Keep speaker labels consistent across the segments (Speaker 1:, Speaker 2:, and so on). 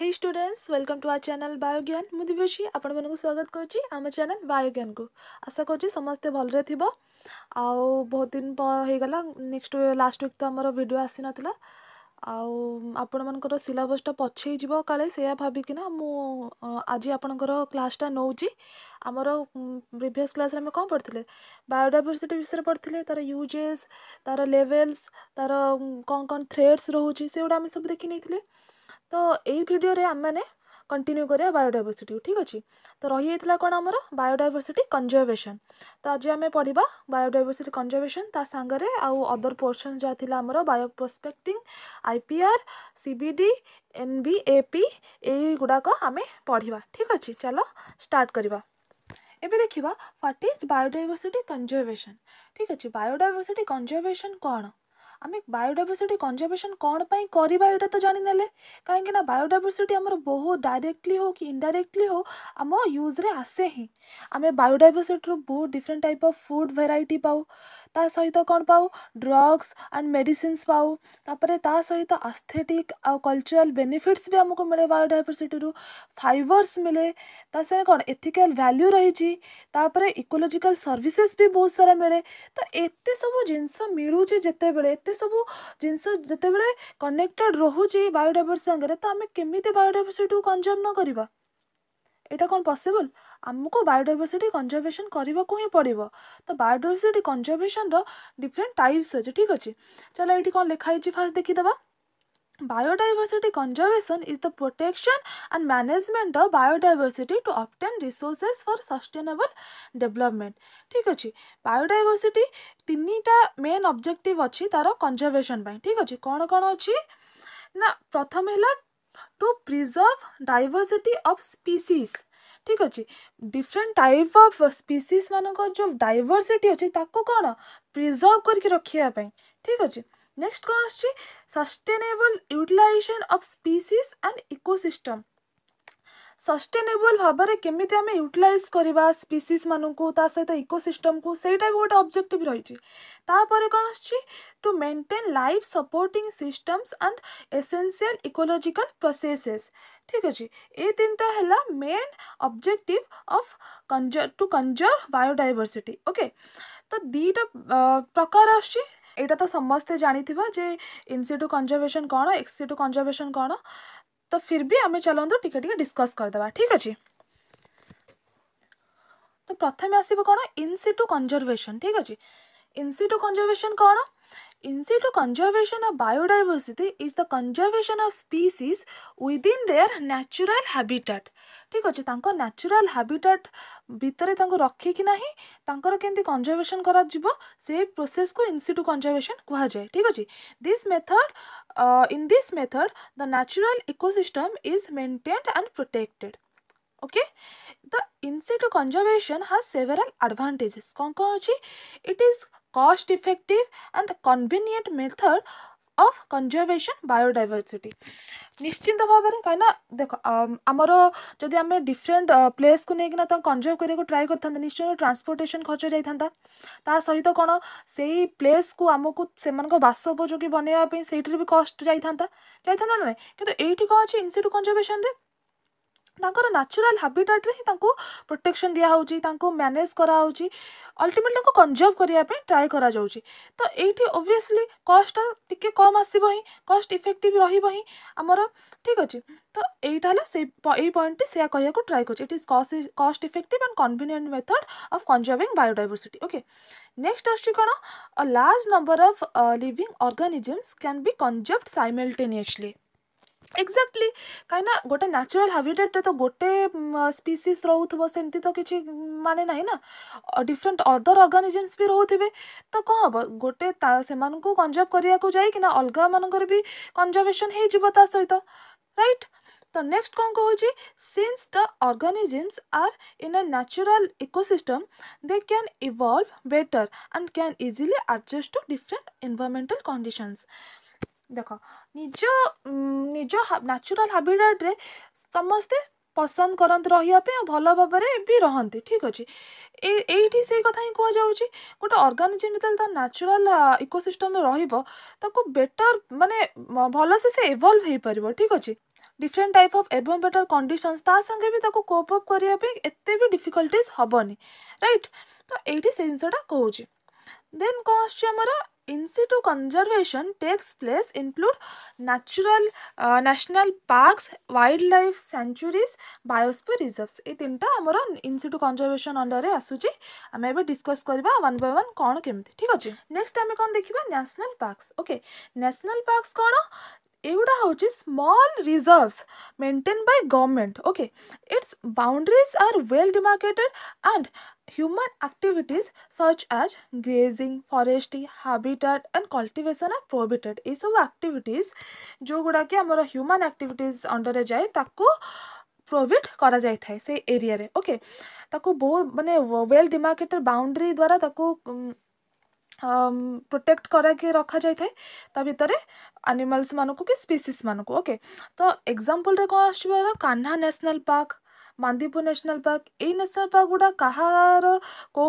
Speaker 1: Hey students welcome to our channel Biogyan मु दिव्यशी ଆପଣମାନଙ୍କୁ ସ୍ୱାଗତ କରୁଛି ଆମ ଚ୍ୟାନେଲ୍ ବାୟୋଜ୍ଞାନକୁ ଆଶା କରୁଛି ସମସ୍ତେ ଭଲରେ ଥିବ ଆଉ ବହୁତ ଦିନ ହେଇଗଲା ନେକ୍ସଟ ଲାଷ୍ଟ ୱିକ୍ ତ ଆମର ଭିଡ଼ିଓ ଆସିନଥିଲା ଆଉ ଆପଣମାନଙ୍କର ସିଲାବସ୍ଟା ପଛେଇ ଯିବ କାଳେ ସେୟା ଭାବିକିନା ମୁଁ ଆଜି ଆପଣଙ୍କର କ୍ଲାସ୍ଟା ନେଉଛି ଆମର ପ୍ରିଭିୟସ୍ କ୍ଲାସ୍ରେ ଆମେ କ'ଣ ପଢ଼ିଥିଲେ ବାୟୋଡାଇଭର୍ସିଟି ବିଷୟରେ ପଢ଼ିଥିଲେ ତା'ର ୟୁଜେସ୍ ତା'ର ଲେଭେଲ୍ସ ତା'ର କ'ଣ କ'ଣ ଥ୍ରେଡ଼୍ସ ରହୁଛି ସେଗୁଡ଼ା ଆମେ ସବୁ ଦେଖି ନେଇଥିଲେ ତ ଏଇ ଭିଡ଼ିଓରେ ଆମେମାନେ କଣ୍ଟିନ୍ୟୁ କରିବା ବାୟୋଡାଇଭର୍ସିଟିକୁ ଠିକ୍ ଅଛି ତ ରହିଯାଇଥିଲା କ'ଣ ଆମର ବାୟୋଡାଇଭର୍ସିଟି କଞ୍ଜର୍ଭେସନ୍ ତ ଆଜି ଆମେ ପଢ଼ିବା ବାୟୋଡାଇଭର୍ସିଟି କଞ୍ଜର୍ଭେସନ୍ ତା ସାଙ୍ଗରେ ଆଉ ଅଦର ପୋର୍ସନ୍ ଯାହା ଥିଲା ଆମର bioprospecting I P R C B D N B A P ଏଇଗୁଡ଼ାକ ଆମେ ପଢ଼ିବା ଠିକ୍ ଅଛି ଚାଲ ଷ୍ଟାର୍ଟ କରିବା ଏବେ ଦେଖିବା ହ୍ୱାଟ୍ ଇଜ୍ ବାୟୋଡାଇଭର୍ସିଟି କଞ୍ଜର୍ଭେସନ୍ ଠିକ୍ ଅଛି ବାୟୋଡାଇଭର୍ସିଟି କଞ୍ଜର୍ଭେସନ୍ କ'ଣ ଆମେ ବାୟୋଡାଇଭର୍ସିଟି କନଜର୍ଭେସନ୍ କ'ଣ ପାଇଁ କରିବା ଏଇଟା ତ ଜାଣିନେଲେ କାହିଁକିନା ବାୟୋଡାଇଭର୍ସିଟି ଆମର ବହୁତ ଡାଇରେକ୍ଟଲି ହଉ କି ଇନଡାଇରେକ୍ଟଲି ହଉ ଆମ ୟୁଜ୍ରେ ଆସେ ହିଁ ଆମେ ବାୟୋଡାଇଭର୍ସିଟିରୁ ବହୁତ different type of food variety ପାଉ ତା ସହିତ କ'ଣ ପାଉ ଡ୍ରଗ୍ସ ଆଣ୍ଡ ମେଡ଼ିସିନ୍ସ ପାଉ ତାପରେ ତା ସହିତ ଆସ୍ଥେଟିକ୍ ଆଉ କଲଚରାଲ ବେନିଫିଟ୍ସ ବି ଆମକୁ ମିଳେ ବାୟୋଡାଇଭର୍ସିଟିରୁ ଫାଇବର୍ସ ମିଳେ ତା ସାଙ୍ଗେ କ'ଣ ଏଥିକାଲ ଭ୍ୟାଲ୍ୟୁ ରହିଛି ତାପରେ ଇକୋଲୋଜିକାଲ ସର୍ଭିସେସ୍ ବି ବହୁତ ସାରା ମିଳେ ତ ଏତେ ସବୁ ଜିନିଷ ମିଳୁଛି ଯେତେବେଳେ ଏତେ ସବୁ ଜିନିଷ ଯେତେବେଳେ କନେକ୍ଟେଡ଼ ରହୁଛି ବାୟୋଡାଇଭର୍ସ ସାଙ୍ଗରେ ତ ଆମେ କେମିତି ବାୟୋଡାଇଭର୍ସିଟିକୁ କନଜର୍ଭ ନ କରିବା ଏଇଟା କ'ଣ ପସିବଲ୍ ଆମକୁ ବାୟୋଡାଇଭର୍ସିଟି କନଜର୍ଭେସନ୍ କରିବାକୁ ହିଁ ପଡ଼ିବ ତ ବାୟୋଡାଇଭର୍ସିଟି କନଜର୍ଭେସନ୍ର ଡିଫରେଣ୍ଟ ଟାଇପ୍ସ ଅଛି ଠିକ୍ ଅଛି ଚାଲ ଏଇଠି କ'ଣ ଲେଖା ହେଇଛି ଫାର୍ଷ୍ଟ ଦେଖିଦେବା Biodiversity conservation is the protection and management of biodiversity to obtain resources for sustainable development. ঠিক আছে biodiversity তিনটা মেন অবজেক্টিভ অছি তার কনজারভেশন পাই ঠিক আছে কোন কোন অছি না প্রথম হেলা to preserve diversity of species ଠିକ୍ ଅଛି ଡିଫରେଣ୍ଟ ଟାଇପ୍ ଅଫ୍ ସ୍ପିସିସ୍ ମାନଙ୍କର ଯେଉଁ ଡାଇଭର୍ସିଟି ଅଛି ତାକୁ କ'ଣ ପ୍ରିଜର୍ଭ କରିକି ରଖିବା ପାଇଁ ଠିକ୍ ଅଛି ନେକ୍ସଟ କ'ଣ ଆସୁଛି sustainable utilization of species and ecosystem sustainable ଭାବରେ କେମିତି ଆମେ ୟୁଟିଲାଇଜ୍ କରିବା ସ୍ପିସିସ୍ ମାନଙ୍କୁ ତା ସହିତ ଇକୋସିଷ୍ଟମ୍କୁ ସେଇଟା ବି ଗୋଟେ ଅବଜେକ୍ଟିଭ୍ ରହିଛି ତାପରେ କ'ଣ ଆସୁଛି to maintain life supporting systems and essential ecological processes ଠିକ୍ ଅଛି ଏଇ ତିନିଟା ହେଲା main objective of conserve to conserve biodiversity okay ତ ଦୁଇଟା ପ୍ରକାର ଆସୁଛି ଏଇଟା ତ ସମସ୍ତେ ଜାଣିଥିବା ଯେ ଇନସିଟୁ କଞ୍ଜର୍ଭେସନ୍ କ'ଣ ଏକ୍ସିଟୁ କଞ୍ଜର୍ଭେସନ୍ କ'ଣ ତ ଫିର୍ ବି ଆମେ ଚାଲନ୍ତୁ ଟିକେ ଟିକେ ଡିସ୍କସ୍ କରିଦେବା ଠିକ୍ ଅଛି ତ ପ୍ରଥମେ ଆସିବ କ'ଣ ଇନସିଟୁ କଞ୍ଜର୍ଭେସନ୍ ଠିକ୍ ଅଛି ଇନସିଟୁ କଞ୍ଜର୍ଭେସନ୍ କ'ଣ in situ conservation of biodiversity is the conservation of species within their natural habitat ठीक अच्छे नेचुरल हैबिटेट भितर रखिकिना केमती कंजर्वेशन कर प्रोसेस को इनसीटू कंजर्वेशन कहा जाए ठीक अच्छे this method in this method the ecosystem is maintained and protected okay the in situ conservation has several advantages कौन कौन अच्छी it is cost effective and convenient method of conservation biodiversity নিশ্চিন্ত ভাবে কাইনা দেখো আমার যদি আমি ডিফরেন্ট প্লেস কু নেই তাকে কনজর্ভ করা ট্রাই করতে নিশ্চয় ট্রান্সপোর্টেসন খরচ যাই তা সহিত কোণ সেই প্লেস কু আমি সে বাসোপযোগী বনাইবা সেইটির বি কষ্ট যাই যাই না কিন্তু এইটি কম আছে ইনসিটু কনজর্ভেসন ତାଙ୍କର ନ୍ୟାଚୁରାଲ୍ ହାବିଟାଟ୍ରେ ହିଁ ତାଙ୍କୁ ପ୍ରୋଟେକ୍ସନ୍ ଦିଆହେଉଛି ତାଙ୍କୁ ମ୍ୟାନେଜ୍ କରାହେଉଛି ଅଲ୍ଟିମେଟ୍ ତାଙ୍କୁ କନଜର୍ଭ କରିବା ପାଇଁ ଟ୍ରାଏ କରାଯାଉଛି ତ ଏଇଠି ଓଭିୟସ୍ଲି କଷ୍ଟଟା ଟିକେ କମ୍ ଆସିବ ହିଁ କଷ୍ଟ ଇଫେକ୍ଟିଭ୍ ରହିବ ହିଁ ଆମର ଠିକ୍ ଅଛି ତ ଏଇଟା ହେଲା ସେଇ ଏଇ ପଏଣ୍ଟଟି ସେୟା କହିବାକୁ ଟ୍ରାଏ କରୁଛି it is cost effective and convenient method of conserving biodiversity okay next ଆସୁଛି କ'ଣ large number of living organisms can be conserve simultaneously exactly କାହିଁକିନା ଗୋଟେ ନ୍ୟାଚୁରାଲ୍ ହାବିଟେଟ୍ରେ ତ ଗୋଟେ ସ୍ପିସିସ୍ ରହୁଥିବ ସେମିତି ତ କିଛି ମାନେ ନାହିଁ ନା ଡିଫରେଣ୍ଟ ଅଦର ଅର୍ଗାନିଜିମ୍ସ ବି ରହୁଥିବେ ତ କ'ଣ ହେବ ଗୋଟେ ତା ସେମାନଙ୍କୁ କନଜର୍ଭ କରିବାକୁ ଯାଇକିନା ଅଲଗାମାନଙ୍କର ବି କନଜର୍ଭେସନ୍ ହେଇଯିବ ତା ସହିତ ରାଇଟ୍ ତ ନେକ୍ସଟ କ'ଣ କହୁଛି since the organisms are in a natural ecosystem they can evolve better and can easily adjust to different environmental conditions ଦେଖ ନିଜ ନିଜ ନ୍ୟାଚୁରାଲ୍ ହାବିଟାଟ୍ରେ ସମସ୍ତେ ପସନ୍ଦ କରନ୍ତି ରହିବା ପାଇଁ ଆଉ ଭଲ ଭାବରେ ବି ରହନ୍ତି ଠିକ୍ ଅଛି ଏ ଏଇଠି ସେଇ କଥା ହିଁ କୁହାଯାଉଛି ଗୋଟେ ଅର୍ଗାନିଜିମ୍ ଯେତେବେଳେ ତା ନ୍ୟାଚୁରାଲ୍ ଇକୋସିଷ୍ଟମ୍ରେ ରହିବ ତାକୁ ବେଟର୍ ମାନେ ଭଲସେ ସେ ଏଭଲ୍ଭ ହେଇପାରିବ ଠିକ୍ ଅଛି ଡିଫରେଣ୍ଟ ଟାଇପ୍ ଅଫ୍ ଏବଂ ବେଟର୍ କଣ୍ଡିସନ୍ସ ତା ସାଙ୍ଗେ ବି ତାକୁ କୋପ୍ ଅପ୍ କରିବା ପାଇଁ ଏତେ ବି ଡିଫିକଲ୍ଟିଜ୍ ହେବନି ରାଇଟ୍ ତ ଏଇଠି ସେ ଜିନିଷଟା କହୁଛି Then Consumer in situ conservation takes place include natural uh, national parks, wildlife sanctuaries, biosphere reserves. ये तीन टा हमारा in situ conservation under रे आसुची. हमें अबे discuss करिबा one by one कौन केमती. ठीक अछि. Next हमें कौन देखिबा national parks. Okay. National parks कौन? एगुड़ा हूँ small reserves maintain by government okay its boundaries are well demarcated and Human activities such as grazing, forestry, habitat and cultivation are prohibited. এই সব activities जो गुड़ा कि हमरो human activities under रे जाए ताकू करा जाय थाए से एरिया रे ओके ताको बहुत माने वेल डिमार्केटेड बाउंड्री द्वारा ताको प्रोटेक्ट करा के ताकू ପ୍ରୋଟେକ୍ଟ କରାକି ରଖାଯାଇଥାଏ ତା ଭିତରେ ଆନିମାଲ୍ସ ମାନଙ୍କୁ କି ସ୍ପିସିସ୍ ମାନଙ୍କୁ ଓକେ ତ ଏକ୍ଜାମ୍ପଲରେ କ'ଣ ଆସିବାର कान्हा नेशनल पार्क मंदीपुर नेशनल पार्क ये नेशनल पार्क गुड़ा कहार कौ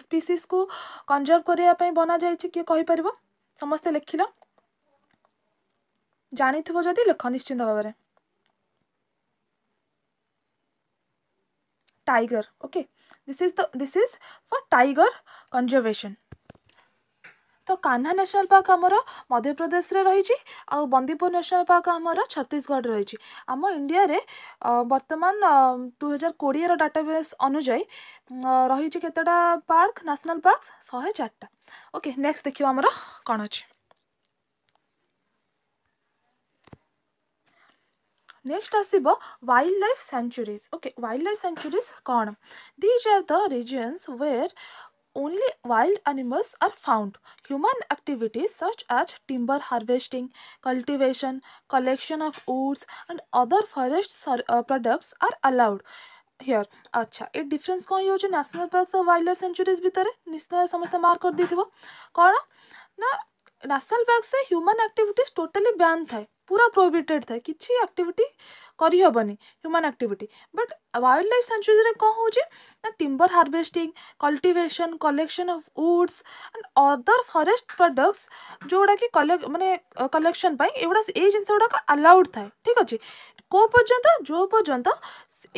Speaker 1: स्पीसीज को कंजर्व करने बना जाए किए कहीपर समस्ते लिख ल जानी थो जदि लिख निश्चिंत भाव में tiger okay this is the this is for tiger conservation ତ କାହ୍ନା ନ୍ୟାସନାଲ୍ ପାର୍କ ଆମର ମଧ୍ୟପ୍ରଦେଶରେ ରହିଛି ଆଉ ବନ୍ଦିପୁର ନ୍ୟାସନାଲ୍ ପାର୍କ ଆମର ଛତିଶଗଡ଼ରେ ରହିଛି ଆମ ଇଣ୍ଡିଆରେ ବର୍ତ୍ତମାନ ଦୁଇହଜାର କୋଡ଼ିଏର ଡାଟାବେସ୍ ଅନୁଯାୟୀ ରହିଛି କେତେଟା ପାର୍କ ନ୍ୟାସନାଲ୍ ପାର୍କ ଶହେ ଚାରିଟା ଓକେ ନେକ୍ସଟ ଦେଖିବା ଆମର କ'ଣ ଅଛି ନେକ୍ସଟ ଆସିବ wildlife sanctuaries okay wildlife sanctuaries କ'ଣ these are the regions where only wild animals are found. Human activities such as timber harvesting, cultivation, collection of woods and other forest products are allowed. Here अच्छा a difference कौन हो national parks और wildlife sanctuaries भितर निश्चित समस्त mark कर कौन ना ନ୍ୟାସନାଲ୍ ପାର୍କ ସେ ହ୍ୟୁମାନ୍ ଆକ୍ଟିଭିଟିଜ୍ ଟୋଟାଲି ବ୍ୟାନ୍ ଥାଏ ପୁରା ପ୍ରୋହିବିଟେଡ଼୍ ଥାଏ କିଛି ଆକ୍ଟିଭିଟି କରିହେବନି human activity but wildlife ସେଞ୍ଚୁରୀରେ କ'ଣ ହେଉଛି ନା timber harvesting cultivation collection of woods and other forest products ଯେଉଁଗୁଡ଼ାକି କଲେକ୍ଟ ମାନେ କଲେକ୍ସନ୍ ପାଇଁ ଏଗୁଡ଼ା ଏଇ ଜିନିଷ ଗୁଡ଼ାକ ଆଲାଉଡ଼୍ ଥାଏ ଠିକ୍ ଅଛି କେଉଁ ପର୍ଯ୍ୟନ୍ତ ଯେଉଁ ପର୍ଯ୍ୟନ୍ତ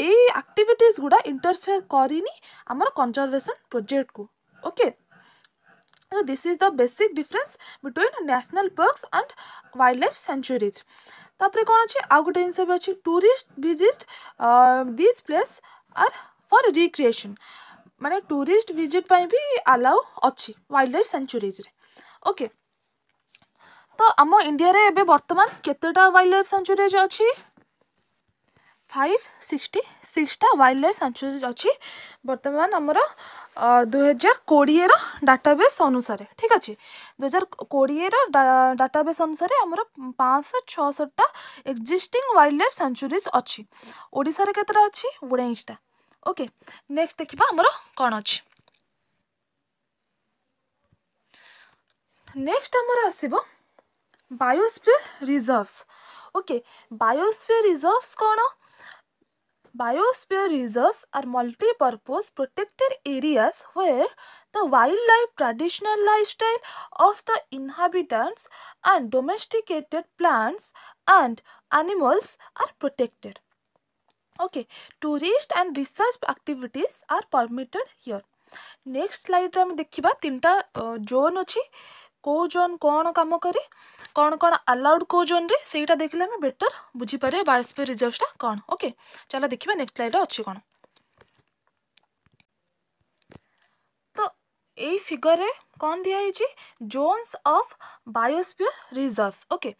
Speaker 1: ଏଇ ଆକ୍ଟିଭିଟିଜ୍ ଗୁଡ଼ା ଇଣ୍ଟରଫେୟାର କରିନି ଆମର କନଜର୍ଭେସନ୍ ପ୍ରୋଜେକ୍ଟକୁ okay So this is the basic difference between national parks and wildlife sanctuaries. তারপরে কোন আছে আউ গোটে জিনিস আছে tourist visit these place are for recreation মানে টুরিস্ট ভিজিট পাই বি আলাউ অছি ওয়াইল্ড লাইফ স্যাঞ্চুরিজরে ওকে তো আম ইন্ডিয়ারে এবে বর্তমান কেতেটা ওয়াইল্ড লাইফ স্যাঞ্চুরিজ অছি ফাইভ সিক্সটি সিক্সটা ওয়াইল্ড লাইফ স্যাংচুয়ারি অছি বর্তমান আমার দুহাজার কোড়িয়ের ডাটাবেস অনুসারে ঠিক আছে দুহাজার কোড়িয়ের ডাটাবেস অনুসারে আমার পাঁচশহ ছশহটা এক্সিষ্টিং ওয়াইল্ড লাইফ স্যাংচুয়ারিজ অছি ওড়িশার কেতটা অছি উড়াইশটা ওকে নেক্সট দেখিবা আমার কোণ অছি নেক্সট আমার আসব বায়োস্ফিয়ার রিজর্ভস ওকে বায়োস্ফিয়ার রিজর্ভস কোণ Biosphere reserves are multi-purpose protected areas where the wildlife traditional lifestyle of the inhabitants and domesticated plants and animals are protected. Okay, tourist and research activities are permitted here. Next ସ୍ଲାଇଡ଼ରେ ଆମେ ଦେଖିବା ତିନିଟା zone zone? କେଉଁ zone କ'ଣ କାମ କରେ କ'ଣ କ'ଣ ଆଲାଉଡ଼୍ କେଉଁ ଜୋନ୍ରେ ସେଇଟା ଦେଖିଲେ ଆମେ ବେଟର୍ ବୁଝିପାରିବା ବାୟୋସ୍ଫିୟର ରିଜର୍ଭଟା କ'ଣ ଓକେ ଚାଲ ଦେଖିବା ନେକ୍ସଟ ସ୍ଲାଇଡ଼୍ରେ ଅଛି କ'ଣ ତ ଏଇ ଫିଗରରେ କ'ଣ ଦିଆହେଇଛି zones of biosphere reserve okay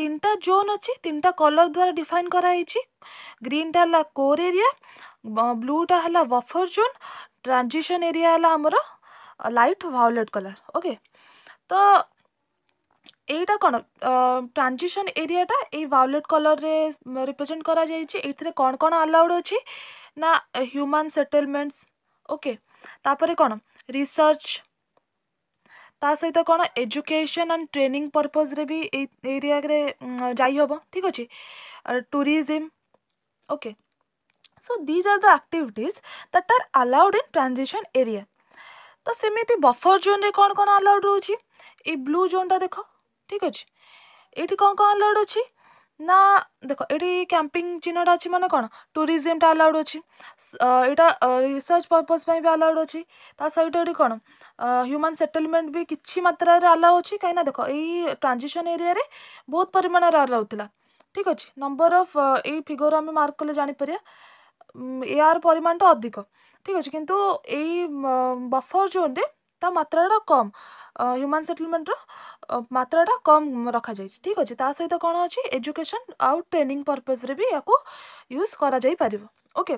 Speaker 1: ତିନିଟା ଜୋନ୍ ଅଛି ତିନିଟା କଲର୍ ଦ୍ୱାରା ଡିଫାଇନ୍ କରାହେଇଛି ଗ୍ରୀନ୍ଟା ହେଲା କୋର୍ ଏରିଆ ବ୍ଲୁଟା ହେଲା ବଫର ଜୋନ୍ ଟ୍ରାଞ୍ଜିସନ୍ ଏରିଆ ହେଲା ଆମର ଲାଇଟ୍ ଭାଓଲେଟ୍ କଲର୍ ଓକେ ତ ଏଇଟା କ'ଣ ଟ୍ରାଞ୍ଜିସନ୍ ଏରିଆଟା ଏଇ ଭାଓଲେଟ୍ କଲର୍ରେ ରିପ୍ରେଜେଣ୍ଟ କରାଯାଇଛି ଏଇଥିରେ କ'ଣ କ'ଣ ଆଲାଉଡ଼୍ ଅଛି ନା ହ୍ୟୁମାନ ସେଟେଲମେଣ୍ଟସ୍ ଓକେ ତାପରେ କ'ଣ ରିସର୍ଚ୍ଚ ତା ସହିତ କ'ଣ ଏଜୁକେସନ୍ ଆଣ୍ଡ ଟ୍ରେନିଂ ପର୍ପଜ୍ରେ ବି ଏଇ ଏରିଆରେ ଯାଇ ହେବ ଠିକ୍ ଅଛି tourism okay so these are the activities that are allowed in transition area ତ ସେମିତି ବଫର ଜୋନ୍ରେ କ'ଣ କ'ଣ ଆଲାଉଡ଼୍ ରହୁଛି ଏଇ ବ୍ଲୁ ଜୋନ୍ଟା ଦେଖ ଠିକ୍ ଅଛି ଏଇଠି କ'ଣ କ'ଣ ଆଲାଉଡ଼୍ ଅଛି ନା ଦେଖ ଏଠି କ୍ୟାମ୍ପିଂ ଚିହ୍ନଟା ଅଛି ମାନେ କ'ଣ ଟୁରିଜିମ୍ଟା ଆଲାଉଡ଼୍ ଅଛି ଏଇଟା ରିସର୍ଚ୍ଚ ପର୍ପଜ୍ ପାଇଁ ବି ଆଲାଉଡ଼୍ ଅଛି ତା ସହିତ ଏଠି କ'ଣ ହ୍ୟୁମାନ୍ ସେଟେଲମେଣ୍ଟ ବି କିଛି ମାତ୍ରାରେ ଆଲାଉ ଅଛି କାହିଁକିନା ଦେଖ ଏଇ ଟ୍ରାଞ୍ଜିସନ୍ ଏରିଆରେ ବହୁତ ପରିମାଣରେ ଆଲାଉ ଥିଲା ଠିକ୍ ଅଛି ନମ୍ବର ଅଫ୍ ଏଇ ଫିଗର ଆମେ ମାର୍କ କଲେ ଜାଣିପାରିବା ଏହାର ପରିମାଣଟା ଅଧିକ ଠିକ୍ ଅଛି କିନ୍ତୁ ଏଇ ବଫର୍ ଜୋନ୍ରେ ତା ମାତ୍ରାଟା କମ୍ ହ୍ୟୁମାନ୍ ସେଟଲମେଣ୍ଟର ମାତ୍ରାଟା କମ୍ ରଖାଯାଇଛି ଠିକ୍ ଅଛି ତା ସହିତ କ'ଣ ଅଛି ଏଜୁକେସନ୍ ଆଉ ଟ୍ରେନିଂ ପର୍ପଜ୍ରେ ବି ୟାକୁ ୟୁଜ୍ କରାଯାଇପାରିବ ଓକେ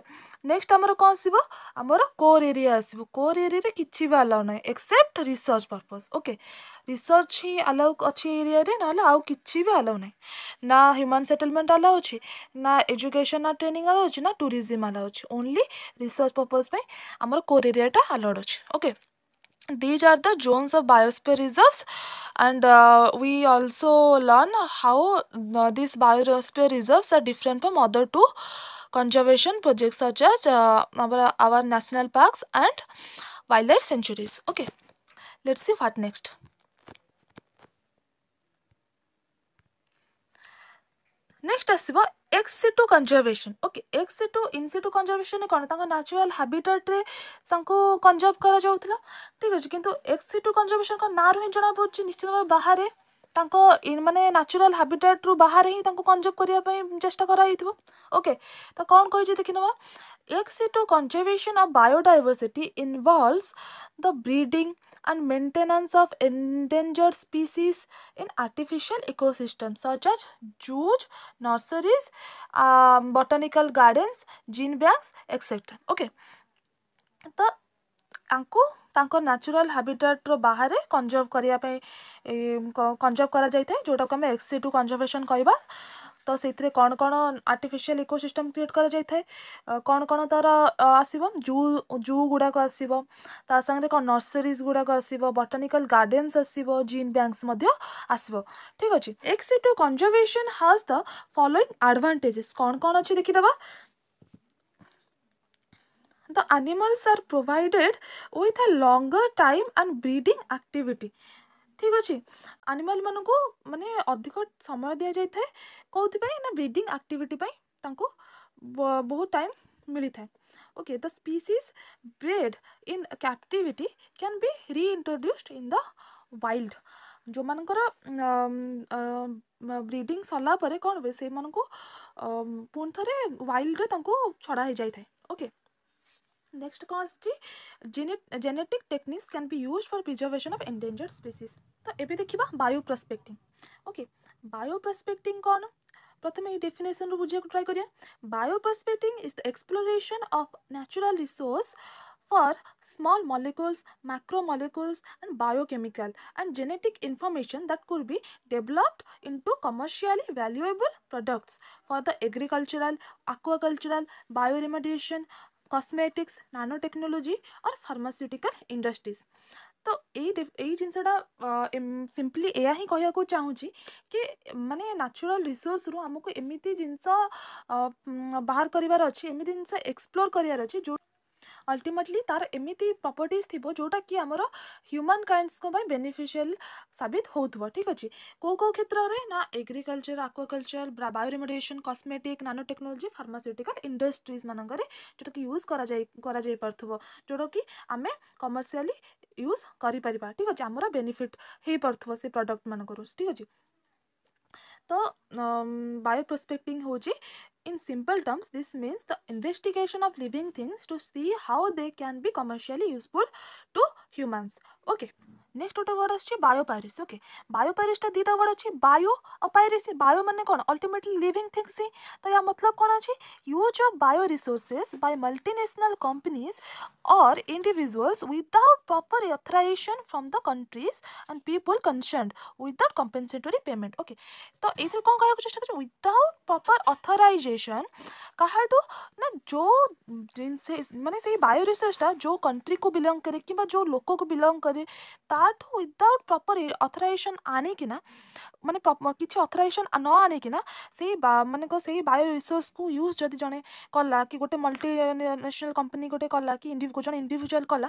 Speaker 1: ନେକ୍ସଟ ଆମର କ'ଣ ଆସିବ ଆମର କୋର୍ ଏରିଆ ଆସିବ କୋର୍ ଏରିଆରେ କିଛି ବି ଆଲାଉ ନାହିଁ except research purpose okay research ହିଁ ଆଲାଉ ଅଛି ଏରିଆରେ ନହେଲେ ଆଉ କିଛି ବି ଆଲାଉ ନାହିଁ ନା ହ୍ୟୁମାନ ସେଟଲମେଣ୍ଟ ଆଲାଉ ଅଛି ନା ଏଜୁକେସନ୍ ନା ଟ୍ରେନିଂ ଆଲାଉ ଅଛି ନା ଟୁରିଜିମ୍ ଆଲାଉ ଅଛି ଓନ୍ଲି ରିସର୍ଚ୍ଚ ପର୍ପଜ୍ ପାଇଁ ଆମର କୋର୍ ଏରିଆଟା ଆଲାଉଡ଼୍ ଅଛି okay these are the zones of biosphere reserves and uh, we also learn how uh, these biosphere reserves are different from other two conservation projects such as uh, our, our national parks and wildlife sanctuaries okay let's see what next next आसब ex situ conservation okay ex situ in situ conservation कौन तक न्याचुराल हाबिटाट्रे conserve करा ठीक अच्छे कितु ex situ conservation ना रु जना पड़ी निश्चित भाव बाहर ତାଙ୍କ ମାନେ ନ୍ୟାଚୁରାଲ୍ ହାବିଟାଟ୍ରୁ ବାହାରେ ହିଁ ତାଙ୍କୁ କନଜର୍ଭ କରିବା ପାଇଁ ଚେଷ୍ଟା କରାହେଇଥିବ ଓକେ ତ କ'ଣ କହିଛି ଦେଖିନେବା ex situ conservation of biodiversity involves the breeding and maintenance of endangered species in artificial ecosystems such as zoos, nurseries, um, botanical gardens, gene banks, etc. Okay. The Anku ତାଙ୍କ natural ହାବିଟାଟ୍ର ବାହାରେ conserve କରିବା ପାଇଁ conserve କରାଯାଇଥାଏ ଯେଉଁଟାକୁ ଆମେ ଏକ୍ସିଟୁ conservation କହିବା ତ ସେଇଥିରେ କ'ଣ କ'ଣ ଆର୍ଟିଫିସିଆଲ୍ ଇକୋସିଷ୍ଟମ୍ କ୍ରିଏଟ୍ କରାଯାଇଥାଏ କ'ଣ କ'ଣ ତା'ର ଆସିବ ଜୁ ଜୁ ଗୁଡ଼ାକ ଆସିବ ତା ସାଙ୍ଗରେ କ'ଣ ନର୍ସରିଜ୍ ଗୁଡ଼ାକ ଆସିବ ବଟାନିକାଲ୍ ଗାର୍ଡ଼େନ୍ସ ଆସିବ ଜିନ୍ ବ୍ୟାଙ୍କସ୍ ମଧ୍ୟ ଆସିବ ଠିକ୍ ଅଛି ex situ conservation has the following advantages କ'ଣ କ'ଣ ଅଛି ଦେଖିଦେବା the animals are provided with a longer time and breeding activity ଠିକ୍ ଅଛି ଆନିମାଲ୍ମାନଙ୍କୁ ମାନେ ଅଧିକ ସମୟ ଦିଆଯାଇଥାଏ କେଉଁଥିପାଇଁ ନା ବ୍ରିଡ଼ିଂ ଆକ୍ଟିଭିଟି ପାଇଁ ତାଙ୍କୁ ବହୁତ ଟାଇମ୍ ମିଳିଥାଏ okay the species bred in captivity can be reintroduced in the wild ଯେଉଁମାନଙ୍କର ବ୍ରିଡ଼ିଂ ସରିଲା ପରେ କ'ଣ ହୁଏ ସେଇମାନଙ୍କୁ ପୁଣି ଥରେ ୱାଇଲ୍ଡରେ ତାଙ୍କୁ ଛଡ଼ା ହେଇଯାଇଥାଏ ଓକେ नेक्स्ट कौन अच्छी genetic techniques can be use for preservation of endangered species तो एवं देखा bioprospecting okay bioprospecting कौन प्रथम ये डेफिनेसन रु बुझे ट्राए करिया bioprospecting is the exploration of natural resource for small molecules macromolecules and biochemical and genetic information that could be developed into commercially valuable products for the agricultural aquacultural bioremediation cosmetics nanotechnology और pharmaceutical industries तो यही जिनसटा simply यह ही कह चाहूँगी कि मानने न्याचुराल resource रू आमको एमती जिनस बाहर एमती जिन एक्सप्लोर करार अच्छे जो ଅଲ୍ଟିମେଟଲି ତାର ଏମିତି ପ୍ରପର୍ଟିଜ୍ ଥିବ ଯେଉଁଟାକି ଆମର ହ୍ୟୁମାନ୍ କାଇଣ୍ଡ୍ସଙ୍କ ପାଇଁ ବେନିଫିସିଆଲ୍ ସାବିତ ହେଉଥିବ ଠିକ୍ ଅଛି କେଉଁ କେଉଁ କ୍ଷେତ୍ରରେ ନା agriculture aquaculture bioremediation cosmetic nanotechnology pharmaceutical industries ମାନଙ୍କରେ ଯେଉଁଟାକି ୟୁଜ୍ କରାଯାଇ କରାଯାଇପାରୁଥିବ ଯେଉଁଟାକି ଆମେ କମର୍ସିଆଲି ୟୁଜ୍ କରିପାରିବା ଠିକ୍ ଅଛି ଆମର ବେନିଫିଟ୍ ହେଇପାରୁଥିବ ସେ ପ୍ରଡ଼କ୍ଟ ମାନଙ୍କରୁ ଠିକ୍ ଅଛି ତ ବାୟୋ ପ୍ରୋସ୍ପେକ୍ଟିଂ ହେଉଛି In simple terms, this means the investigation of living things to see how they can be commercially useful to humans. Okay. Next গোটে ওয়ার্ড আসছে বায়োপাইরিস ওকে বায়োপাইরিসটা দুইটা ওয়ার্ড আছে বায়ো আর পাইরিস বায়ো মানে কোণ অল্টিমেটলি লিভিং থিংস হি তো ইয়া মতলব কোণ আছে use of bioresources by multinational companies or individuals without proper authorization from the countries and people concerned without compensatory payment okay তো এইথির কোণ କହିବାକୁ চেষ্টা করছি উইদাউট প্রপার অথরাইজেসন কাহাটু না যে মানে সেই বায়ো রিসোর্সটা যে কন্ট্রি কু বিলং করে কিংবা যে লোক কু বিলং করে তা ताठ विदउट प्रपर अथराइजेसन आने की ना मानने किसी अथराइजेसन न आने की ना से मान से बायो रिसोर्स को यूज जदि जड़े कला कि गोटे मल्टीनेशनल कंपनी गोटे कला कि जो इंडिजुआल कला